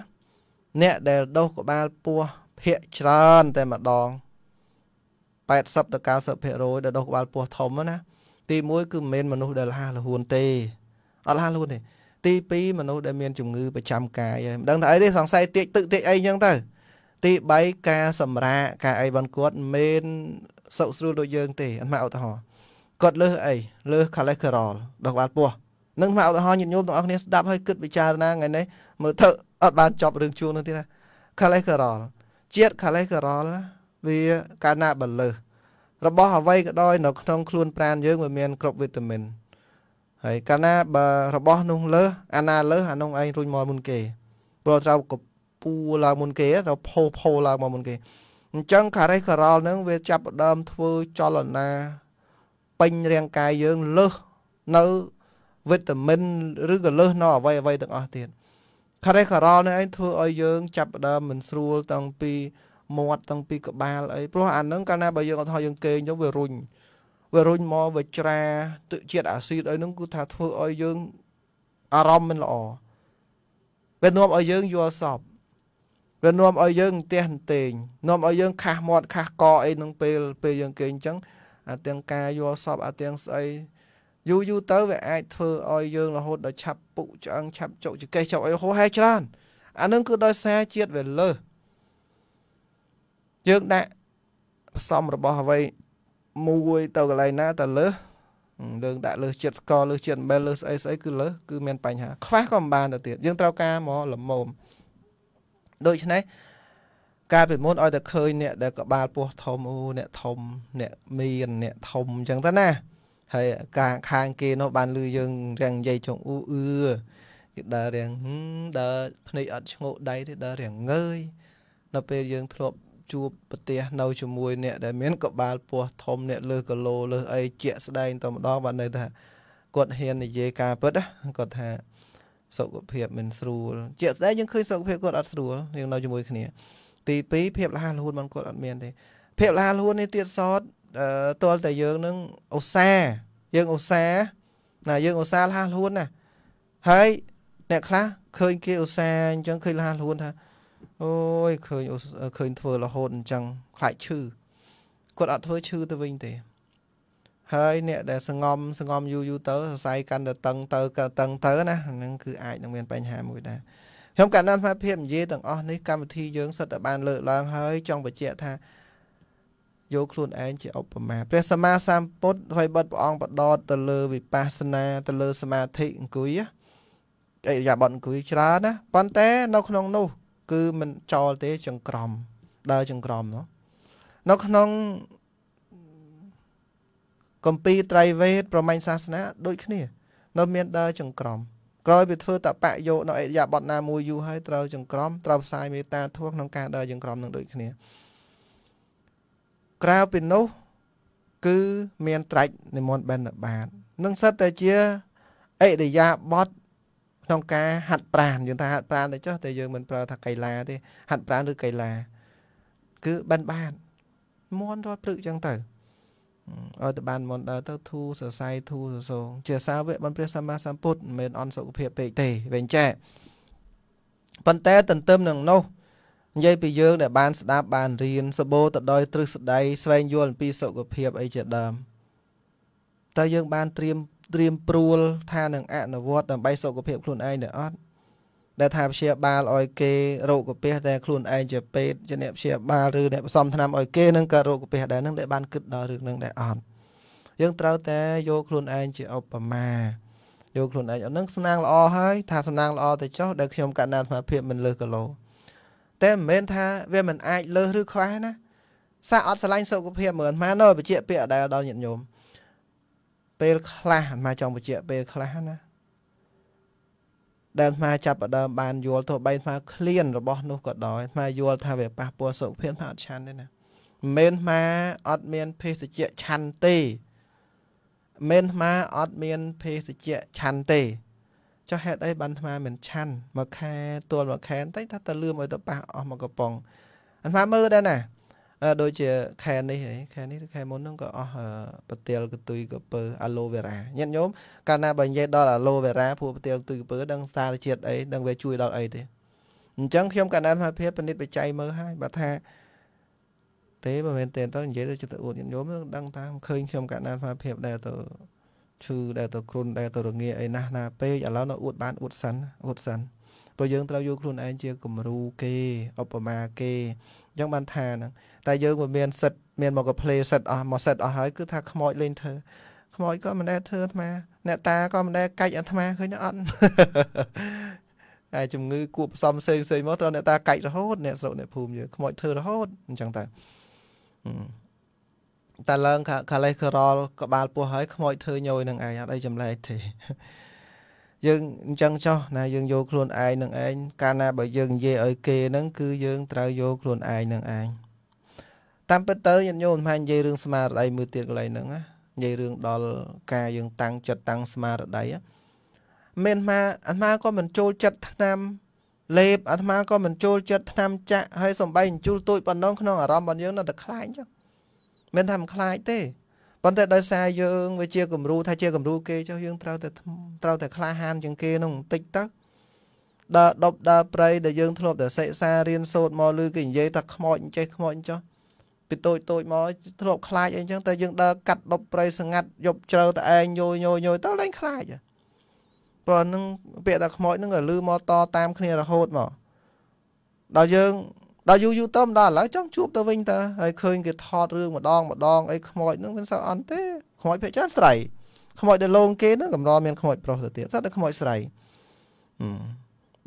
អ្នកដែលដោះក្បាលពោះភាកច្រើនតែម្ដង80ទៅ90%ដែលដោះក្បាលពោះធំណាទី1គឺមិនមែនមនុស្សដែលលះលហួនទេអត់លះលហួនទេទី2មនុស្សដែលមានជំងឺប្រចាំកាយហើយមិនដឹងថាអីទេសង្ស័យតិចទឹកតិចអីចឹងទៅទី3ការសម្រាកការអីវ៉ាន់គាត់មិនសុខស្រួលដូចយើងទេអាត្មាឧទាហរណ៍គាត់លើសអីលើស cholesterol ដុសក្បាលពោះនឹងអាត្មាឧទាហរណ៍ញាតិញោមទាំងអស់គ្នាស្ដាប់ហើយគិតពិចារណាថ្ងៃនេះមើលទៅអត់បានចប់រឿងជួងនោះទេណា cholesterol ជាតិ cholesterol វាកាលណាបើលើសរបស់អ្វីក៏ដោយនៅក្នុងខ្លួនប្រាណយើងវាមានគ្រប់វីតាមីនហើយកាលណាបើរបស់នោះលើសអាណាលើសអានោះឯងរួញមកមុនគេព្រោះត្រូវកពូឡើងមុនគេត្រូវផោផោឡើងមកមុនគេអញ្ចឹងខារិសការ៉ុលនឹងវាចាប់ផ្ដើមធ្វើចលនាពេញរាងកាយយើងលើសនៅវីតាមីនឬក៏លើសនៅអ្វីអ្វីទាំងអស់ទៀតខារិសការ៉ុលនេះឯងធ្វើឲ្យយើងចាប់ផ្ដើមមិនស្រួលតាំងពីមាត់តាំងពីក្បាលអីព្រោះអានឹងកាលណាបើយើងអត់ថយយើងគេងទៅវារុញវារុញមកវាច្រាទឹកជាតិអាស៊ីតអីហ្នឹងគឺថាធ្វើឲ្យយើងអារម្មណ៍មិនល្អវានាំឲ្យយើងយល់សប្តិវានាំឲ្យយើងអន្ទះអន្ទែងនាំឲ្យយើងខាស់មាត់ខាស់កអីនឹងពេលពេលយើងគេងអញ្ចឹងអាទាំងការយល់សពអាទាំងស្អីយូរយូរទៅវាអាចធ្វើឲ្យយើង រហូតដល់ឆាប់ពុឆ្អឹងឆាប់ចុកចកេះចុកអីហោហែច្រើនអានឹងគឺដោយសារជាតិវាលើសយើងដាក់ផ្សំរបស់អ្វីមួយទៅកន្លែងណាតើលើសយើងដាក់លើសជាតិស្ករលើសជាតិអំបិលលើសស្អីស្អីគឺលើសគឺមានបញ្ហាខ្វះក៏មិនបានទៅទៀតយើងត្រូវការហ្មងល្មមដូច្នេះកាលពីមុនឲ្យតែឃើញអ្នកដែលក្បាលពោះធំអូអ្នកធំអ្នកមានអ្នកធំអញ្ចឹងទៅណា ហើយការខាងគេនោះបានលឺយើងរាំងនិយាយចងអ៊ូអឺគេដើររាំងដើរភ្នែកអត់ឆ្ងោដៃទេដើររាំងងើយនៅពេលយើង ធ្លាប់ជួបប្រទេសនៅជាមួយ អ្នកដែលមានកបាលពោះធំអ្នកលើគីឡូលើអីជាក់ស្ដែងតែម្ដងបានន័យថាគាត់ហ៊ាននិយាយការពិតគាត់ថាសុខភាពមិនស្រួលជាក់ស្ដែងយើងឃើញសុខភាពគាត់អត់ស្រួលយើងនៅជាមួយគ្នា ទី2ភាពលះលហួនមិនគាត់អត់មានទេភាពលះលហួននេះទៀតសតតលតែយើងនឹងឧស្សាហ៍យើងឧស្សាហ៍ណាយើងឧស្សាហ៍លះលហួនណាហើយអ្នកខ្លះឃើញគេឧស្សាហ៍អញ្ចឹងឃើញលះលហួនថាអូយឃើញឃើញធ្វើរហូតអញ្ចឹងខ្លាចឈឺគាត់អត់ធ្វើឈឺទៅវិញទេហើយអ្នកដែលសងំសងំយូរយូរទៅសរសៃកាន់តែតឹងទៅកាន់តឹងទៅ ណាហ្នឹងគឺអាចនឹងមានបញ្ហាមួយដែរខ្ញុំកណ្ដាលស្មារតីនិយាយទាំងអស់នេះកម្មវិធីយើងសិតតែបាន លើកឡើងហើយចង់បញ្ជាក់ថាយកខ្លួនឯងជាឧបមាព្រះសម្មាសម្ពុទ្ធហើយបិទព្រះអង្គបដតទៅលើវិបស្សនាទៅលើសមាធិអង្គុយអិយាបតអង្គុយច្រើនណាប៉ុន្តែនៅក្នុងនោះគឺមិនចោលទេចង្ក្រមដើរចង្ក្រមនោះនៅក្នុងគម្ពីរត្រៃវេទប្រមាញ់សាសនាដូចគ្នានៅមានដើរចង្ក្រមក្រោយវាធ្វើតបៈយោនៅអិយាបតណាមួយយូរហើយត្រូវចង្ក្រមត្រូវផ្សាយមេត្តាធម៌ក្នុងការដើរចង្ក្រមនឹងដូចគ្នាក្រៅពីនោះ គឺមានត្រាច់និមន្តបិណ្ឌបាតនឹងសិតតែជាអិរិយាបថក្នុងការហាត់ប្រាណយើងថាហាត់ប្រាណទៅចុះតែយើងមិនប្រើថាកីឡាទេ ហាត់ប្រាណឬកីឡាគឺបិណ្ឌបាតមន់រាល់ព្រឹកចឹងទៅឲ្យតបានមុនដើរទៅធូសរសៃធូសរសងជាសាវកបានព្រះសម្មាសម្ពុទ្ធមិនមែនអន់សុខភាពពេកទេវិញចែប៉ុន្តែទន្ទឹមនឹងនោះនិយាយពីយើងដែលបាន ស្ដាប់បានរៀនសបោទៅដោយទ្រឹស្ដីស្វែងយល់អំពីសុខភាពអីជាដើមតើយើងបានត្រៀមត្រៀមព្រួលថានឹងអនុវត្តដើម្បីសុខភាពខ្លួនឯងដែរអត់ដែលថាព្យាបាលឲ្យគេរោគកាពះតែខ្លួនឯងជាពេទ្យជាអ្នកព្យាបាលឬអ្នកផ្សំថ្នាំឲ្យគេនឹងកើតរោគកាពះដែរនឹងដែលបានគិតដល់រឿងនឹងដែរអត់យើងត្រូវតែយកខ្លួនឯងជាឧបមាយកខ្លួនឯងអត់នឹងស្នាងល្អហើយថាស្នាងល្អទៅចុះដែលខ្ញុំកណ្ដាលអាភិបមិនលើសគីឡូតែមិនមែនថាវាមិនអាចលើសឬខ្វះណាសាអត់ឆ្លាញ់សុខភាពមើលអាត្មានៅបជាពាក្យអដែលដល់ញាតិញោមពេលខ្លះអាត្មាចង់បជាពេលខ្លះណាដែលអាត្មាចាប់ផ្ដើមបានយល់ទោះបីអាត្មាឃ្លានរបស់ នោះក៏ដោយអាត្មាយល់ថាវាប៉ះពាល់សុខភាពអាត្មាអត់ឆាន់ទេណាមិនអាត្មាអត់មាន ភេសជ្ជៈឆាន់ទេមិនអាត្មាអត់មានភេសជ្ជៈឆាន់ទេចុះហេតុអីបានអាត្មាមិនឆាន់មួយខែទួលមួយខែតែថាតើលឿមឲ្យទៅប៉ះអស់មកកំប៉ុងអាត្មាមើលដែរណាដូចជាខែនេះហីខែនេះឬខែមុនហ្នឹងក៏អស់ប្រទាលកទុយកពើអាឡូវេរ៉ាញាតិញោមកាលណាបើនិយាយដល់អាឡូវេរ៉ាពួកប្រទាលកទុយកពើដឹងសារជាតិអីដឹងវាជួយដល់អីទេអញ្ចឹងខ្ញុំកាលណាសមត្ថភាពពិនិត្យបច្ច័យមើលហើយបើថាទេមិនមែនទេទៅនិយាយទៅចិត្តអួតញាតិញោមដឹងថាឃើញខ្ញុំកាលណាសមត្ថភាពដែលទៅឈឺដែលទៅគ្រុនដែលទៅរងាអីណាស់ណាពេកឥឡូវនៅអួតបានអួតសិនអួតសិនព្រោះយើងត្រូវយកខ្លួនឯងជាគំរូគេឧបមាគេអញ្ចឹងបានថាហ្នឹងតែយើងវាមានសិទ្ធមានមកផ្លេសិទ្ធអស់មកសិទ្ធអស់ហើយគឺថាខ្មោចលេងធ្វើខ្មោចក៏មិនដែលធ្វើអាត្មាអ្នកតាក៏មិនដែលកាច់អាត្មាឃើញអត់ហើយជំងឺគួបផ្សំផ្សេងផ្សេងមកត្រូវអ្នកតាកាច់រហូតអ្នកស្រុកអ្នកភូមិយើងខ្មោចធ្វើរហូតអញ្ចឹងតែតែឡើង cholesterol ក្បាលពោះហើយខ្មោចធ្វើញយនឹងឯងអត់អីចម្លែកទេយើងអញ្ចឹងចោះណាយើងយកខ្លួនឯងនឹងឯងកាលណាបើយើងនិយាយឲ្យគេហ្នឹងគឺយើងត្រូវយកខ្លួនឯងនឹងឯងតាមពិតទៅញាតិញោមមិនហានិយាយរឿងស្មារតីមួយទៀតកន្លែងហ្នឹងណានិយាយរឿងដល់ការយើងតាំងចិត្តតាំងស្មារតីមិនថាអាត្មាក៏មិនចូលចិត្តឆ្នាំលេបអាត្មាក៏មិនចូលចិត្តឆ្នាំចាក់ហើយសំបីអញ្ជូលទួចប៉ុណ្ណឹងក្នុងអារម្មណ៍របស់យើងនៅតែខ្លាចចឹងមិនថាមិនខ្លាចទេប៉ុន្តែដោយសារយើងវាជាគំរូថាជាគំរូគេចុះយើងត្រូវតែត្រូវតែក្លាហានជាងគេនោះបន្តិចទៅដើរដប់ដើរប្រៃដែលយើងធ្លាប់តែសិក្សារៀនសូត្រមកឬគេនិយាយថាខ្មោចអញ្ចេះខ្មោចអញ្ចោះពីតូចតូចមកធ្លាប់ខ្លាចអីចឹងតែយើងដើរកាត់ដប់ប្រៃសង្កាត់យប់ជ្រៅតឯងយយយយទៅឡើងខ្លាចព្រោះនឹងពាក្យថាខ្មោចនឹងក៏លឺមកតតាមគ្នារហូតមកដល់យើងដល់យូរយូរទៅមិនដល់ឥឡូវចង់ជួបទៅវិញទៅហើយឃើញគេថតរឿងម្ដងម្ដងអីខ្មោចនឹងមិនសូវអន់ទេខ្មោចភាគច្រើនស្រីខ្មោចដែលលងគេនឹងកម្រមានខ្មោចប្រុសទៅទៀតសត្វតែខ្មោចស្រី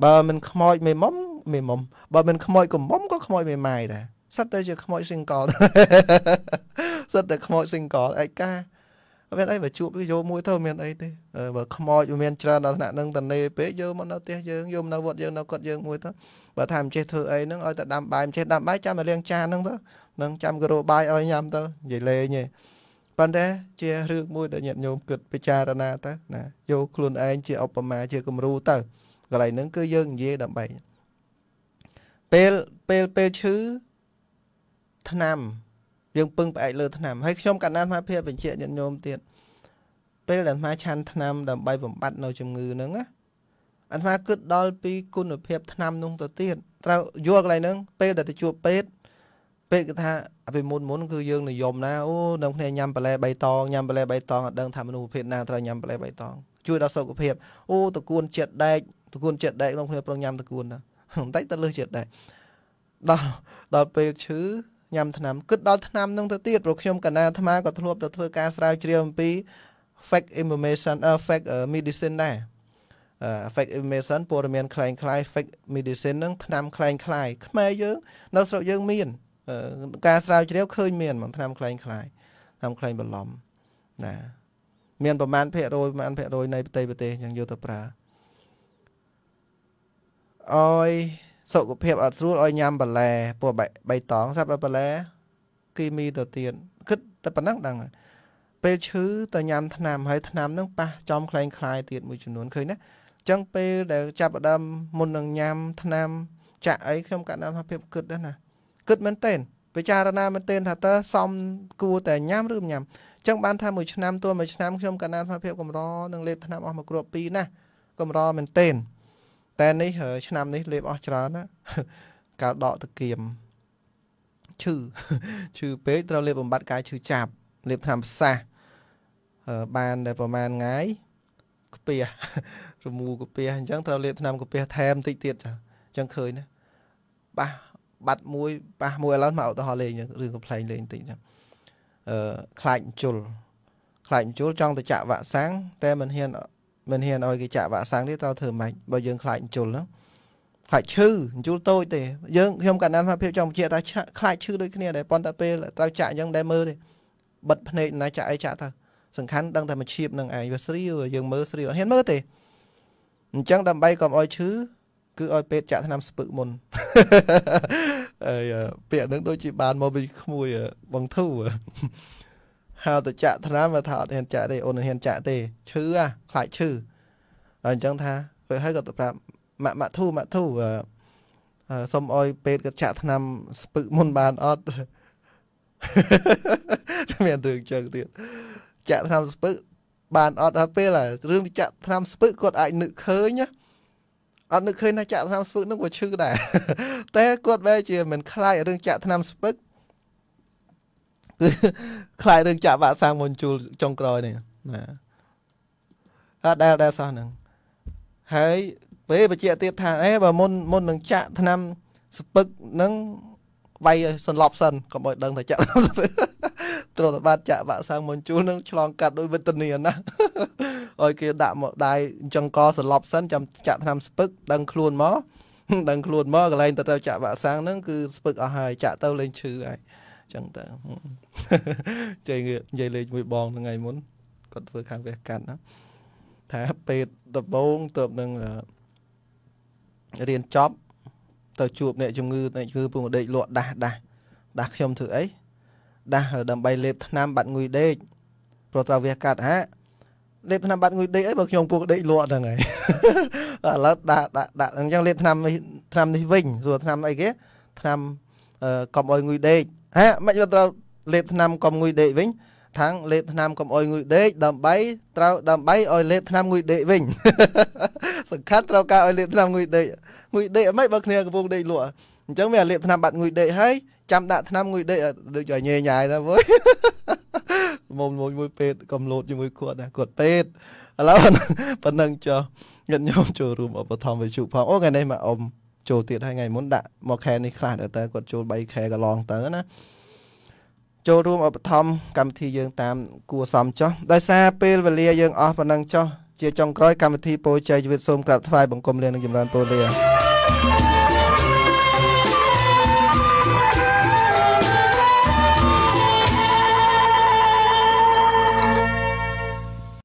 បើមិនខ្មោចមេមុំមេមុំបើមិនខ្មោចកំមុំក៏ខ្មោចមេម៉ាយដែរសត្វតែជាខ្មោច single សត្វតែខ្មោច single ឯកាមានអីបើជួបយកមួយទៅមានអីទេបើខ្មោចវាមានច្រើនដល់ថ្នាក់នឹងតនេពេកយកមកនៅផ្ទះយើងយកនៅវត្តយើងនៅគាត់យើងមួយទៅបើថាមិនចេះធ្វើអីហ្នឹងឲ្យតែដាំបាយមិនចេះដាំបាយចាំតែលាងចានហ្នឹងទៅនឹងចាំគោរបាយឲ្យញ៉ាំទៅនិយាយលេងឯងប៉ុន្តែជារឿងមួយដែលញាតិញោមគិតពិចារណាទៅណាយកខ្លួនឯងជាឧបមាជាគំរូទៅកន្លែងហ្នឹងគឺយើងនិយាយដើម្បីពេលពេលពេលឈឺឆ្នាំយើងពឹងផ្អែកលើឆ្នាំហើយខ្ញុំកណ្ដាលអាភិបបញ្ជាញាតិញោមទៀតពេលដែលអាឆាន់ឆ្នាំដើម្បីបំបត្តិនៅជំងឺហ្នឹងណាអាត្មាគិតដល់ពីគុណភាពឆ្នាំនោះទៅទៀតត្រូវយល់កន្លែងហ្នឹងពេលដែលទៅជួបពេទ្យពេទ្យគេថាពីមុនមុនគឺយើងនិយមណាអូនៅគ្នាញ៉ាំបន្លែបៃតងញ៉ាំបន្លែបៃតងអត់ដឹងថាមនុស្សប្រភេទណាត្រូវញ៉ាំបន្លែបៃតងជួយដល់សុខភាពអូតកួនចិត្តដែកតកួនចិត្តដែកក្នុងគ្នាប្រងញ៉ាំតកួនណាបន្តិចទៅលើចិត្តដែកដល់ដល់ពេលឈឺញ៉ាំថ្នាំគិតដល់ថ្នាំនឹងទៅទៀតព្រោះខ្ញុំកណាអាត្មាក៏ធ្លាប់ទៅធ្វើការស្រាវជ្រាវអំពី fake information uh, fake medicine ដែរ fake information ព័ត៌មានคล้ายคล้าย fake medicine ហ្នឹងថ្នាំคล้ายคล้ายខ្មែរយើង នៅស្រុកយើងមានការស្រាវជ្រាវឃើញមានមកថ្នាំคล้ายคล้ายថ្នាំคล้ายបន្លំណាមានប្រមាណភាគរយប្រមាណភាគរយនៃប្រទេសប្រទេសយើងយកទៅប្រើអយសុខភាពអត់ស្រួលឲ្យញ៉ាំបន្លែពណ៌បៃតងសាប់បន្លែគីមីទៅទៀតគិតតែប៉ុណ្ណឹងដឹងពេលឈឺទៅញ៉ាំថ្នាំហើយថ្នាំនឹងប៉ះចំคล้ายคล้ายទៀតមួយចំនួនឃើញណាចឹងពេលដែលចាប់ផ្ដើមមុននឹងញ៉ាំថ្នាំ ចាក់អីខ្ញុំកាត់ដើមថាភាពគិតដែរណា គិតមែនតើពិចារណាមែនតើថាតើសមគួរតែញ៉ាំឬមិនញ៉ាំចឹងបានថាមួយឆ្នាំទល់មួយឆ្នាំខ្ញុំកាត់ដើមថាភាពកម្រនឹងលេបថ្នាំអស់មួយគ្រាប់ពីរណាកម្រមែនតើតែនេះឆ្នាំនេះលេបអស់ច្រើនណាកាលដកតគៀមឈឺឈឺពេកត្រូវលេបបំបត្តិកាយឈឺចាប់លេបថ្នាំផ្សះបានតែប្រហែលថ្ងៃខ្ពះរមូកាពះអញ្ចឹងត្រូវលាបថ្នាំកាពះថែមតិចទៀតចាអញ្ចឹងឃើញណាប៉ះបាត់មួយប៉ះមួយឥឡូវមកឧទាហរណ៍លេងរឿងកំ plaign លេងតិចចាអឺខ្លាចជុលខ្លាចជុលចង់ទៅចាក់វ៉ាក់សាំងតែមិនហ៊ានមិនហ៊ានឲ្យគេចាក់វ៉ាក់សាំងទេត្រូវធ្វើម៉េចបើយើងខ្លាចជុលណាខ្លាចឈឺជុលតូចទេយើងខ្ញុំកណ្ដាលភាពចង់បញ្ជាក់ថាខ្លាចឈឺដូចគ្នាដែរប៉ុន្តែពេលត្រូវចាក់អញ្ចឹងដែរមើលទេបិទភ្នែកណាចាក់អីចាក់ទៅសំខាន់ដឹងតែមកឈៀបនឹងឯងវាស្រីយើងមើលស្រីអត់ហ៊ានមើលទេអញ្ចឹងដើម្បីកុំឲ្យឈឺគឺឲ្យពេទ្យចាក់ថ្នាំ ស្ពឹកមុនអីពាក្យហ្នឹងដូចជាបានមកពីក្មួយបងធូហៅទៅចាក់ថ្នាំមកថាអត់ហ៊ានចាក់ទេអូនហ៊ានចាក់ទេឈឺអាខ្លាចឈឺហើយអញ្ចឹងថាពេលហើយក៏ទៅប្រាប់ម៉ាក់ម៉ាក់ធូម៉ាក់ធូសុំអោយពេទ្យគាត់ចាក់ថ្នាំស្ពឹកមុនបានអត់មានរឿងចឹងទៀតចាក់ថ្នាំស្ពឹកបានអត់ដល់ពេលរឿងចាក់ថ្នាំស្ពឹកគាត់អាចនឹកឃើញណាអត់នឹកឃើញថាចាក់ថ្នាំស្ពឹកនឹងក៏ឈឺដែរតែគាត់បែរជាមិនខ្លាចរឿងចាក់ថ្នាំស្ពឹកគឺខ្លាចរឿងចាក់វ៉ាក់សាំងមុនជូលចុងក្រោយនេះណាអត់ដែលដែលសោះហ្នឹងហើយពេលបញ្ជាក់ទៀតថាអេបើមុនមុននឹងចាក់ថ្នាំស្ពឹកនឹងវាយសន្លប់សិនកុំឲ្យដឹងថាចាក់ថ្នាំស្ពឹកត្រូវតែបានចាក់វ៉ាក់សាំងមុនជូននឹងឆ្លងកាត់ដោយវេទនាណាឲ្យគេដាក់មកដៃអញ្ចឹងក៏សន្លប់សិនចាំចាក់ថ្នាំស្ពឹកដឹងខ្លួនមកដឹងខ្លួនមកកន្លែងទៅទៅចាក់វ៉ាក់សាំងហ្នឹងគឺស្ពឹកអស់ហើយ ចាក់ទៅលេងឈឺហើយអញ្ចឹងទៅចេះនិយាយលេងមួយបងថ្ងៃមុនគាត់ធ្វើខាងវេះកាត់ណាថាពេទ្យដំបងទៅនឹងរៀនចប់ទៅជួបអ្នកជំងឺអ្នកគឺពុំដេកលក់ដាស់ដាស់ដាស់ខ្ញុំធ្វើអីដាស់ដើម្បីលេបថ្នាំបាត់ងុយដេកព្រោះត្រូវវាកាត់ហាលេបថ្នាំបាត់ងុយដេកអីបើខ្ញុំពួកដេកលក់ហ្នឹងហើយឥឡូវដាក់ដាក់ដាក់អញ្ចឹងលេបថ្នាំថ្នាំនេះវិញសួរថ្នាំអីគេថ្នាំកុំអុយងុយដេកហាមិនយកត្រូវលេបថ្នាំកុំងុយដេកវិញ ថាងលេបថ្នាំកុំអុយងុយដេកដើម្បីត្រូវដើម្បីឲ្យលេបថ្នាំងុយដេកវិញសង្ខត់ត្រូវការឲ្យលេបថ្នាំងុយដេកងុយដេកអីបើគ្នាកំពុងដេកលក់អញ្ចឹងវាលេបថ្នាំបាត់ងុយដេកហើយចាំដាក់ឆ្នាំងុយដេកដូចឲ្យញេញ៉ាយណាវើយមុំមួយមួយពេតកំលោតជាមួយគាត់ណាគាត់ពេតឥឡូវប៉ុណ្ណឹងចុះញាតិញោមចូលរួមឧបត្ថម្ភវិជុផងអូថ្ងៃនេះមកអ៊ំចូលទៀតហើយថ្ងៃមុនដាក់មកខែនេះខ្លះតែគាត់ចូល3ខែកន្លងទៅណាចូលរួមឧបត្ថម្ភកម្មវិធីយើង តាម គួសមចុះដោយសារពេលវេលាយើងអស់ប៉ុណ្ណឹងចុះជាចុងក្រោយកម្មវិធីពោជ័យជីវិតសូមក្រាបថ្វាយបង្គំលានិងចម្រើនពរលា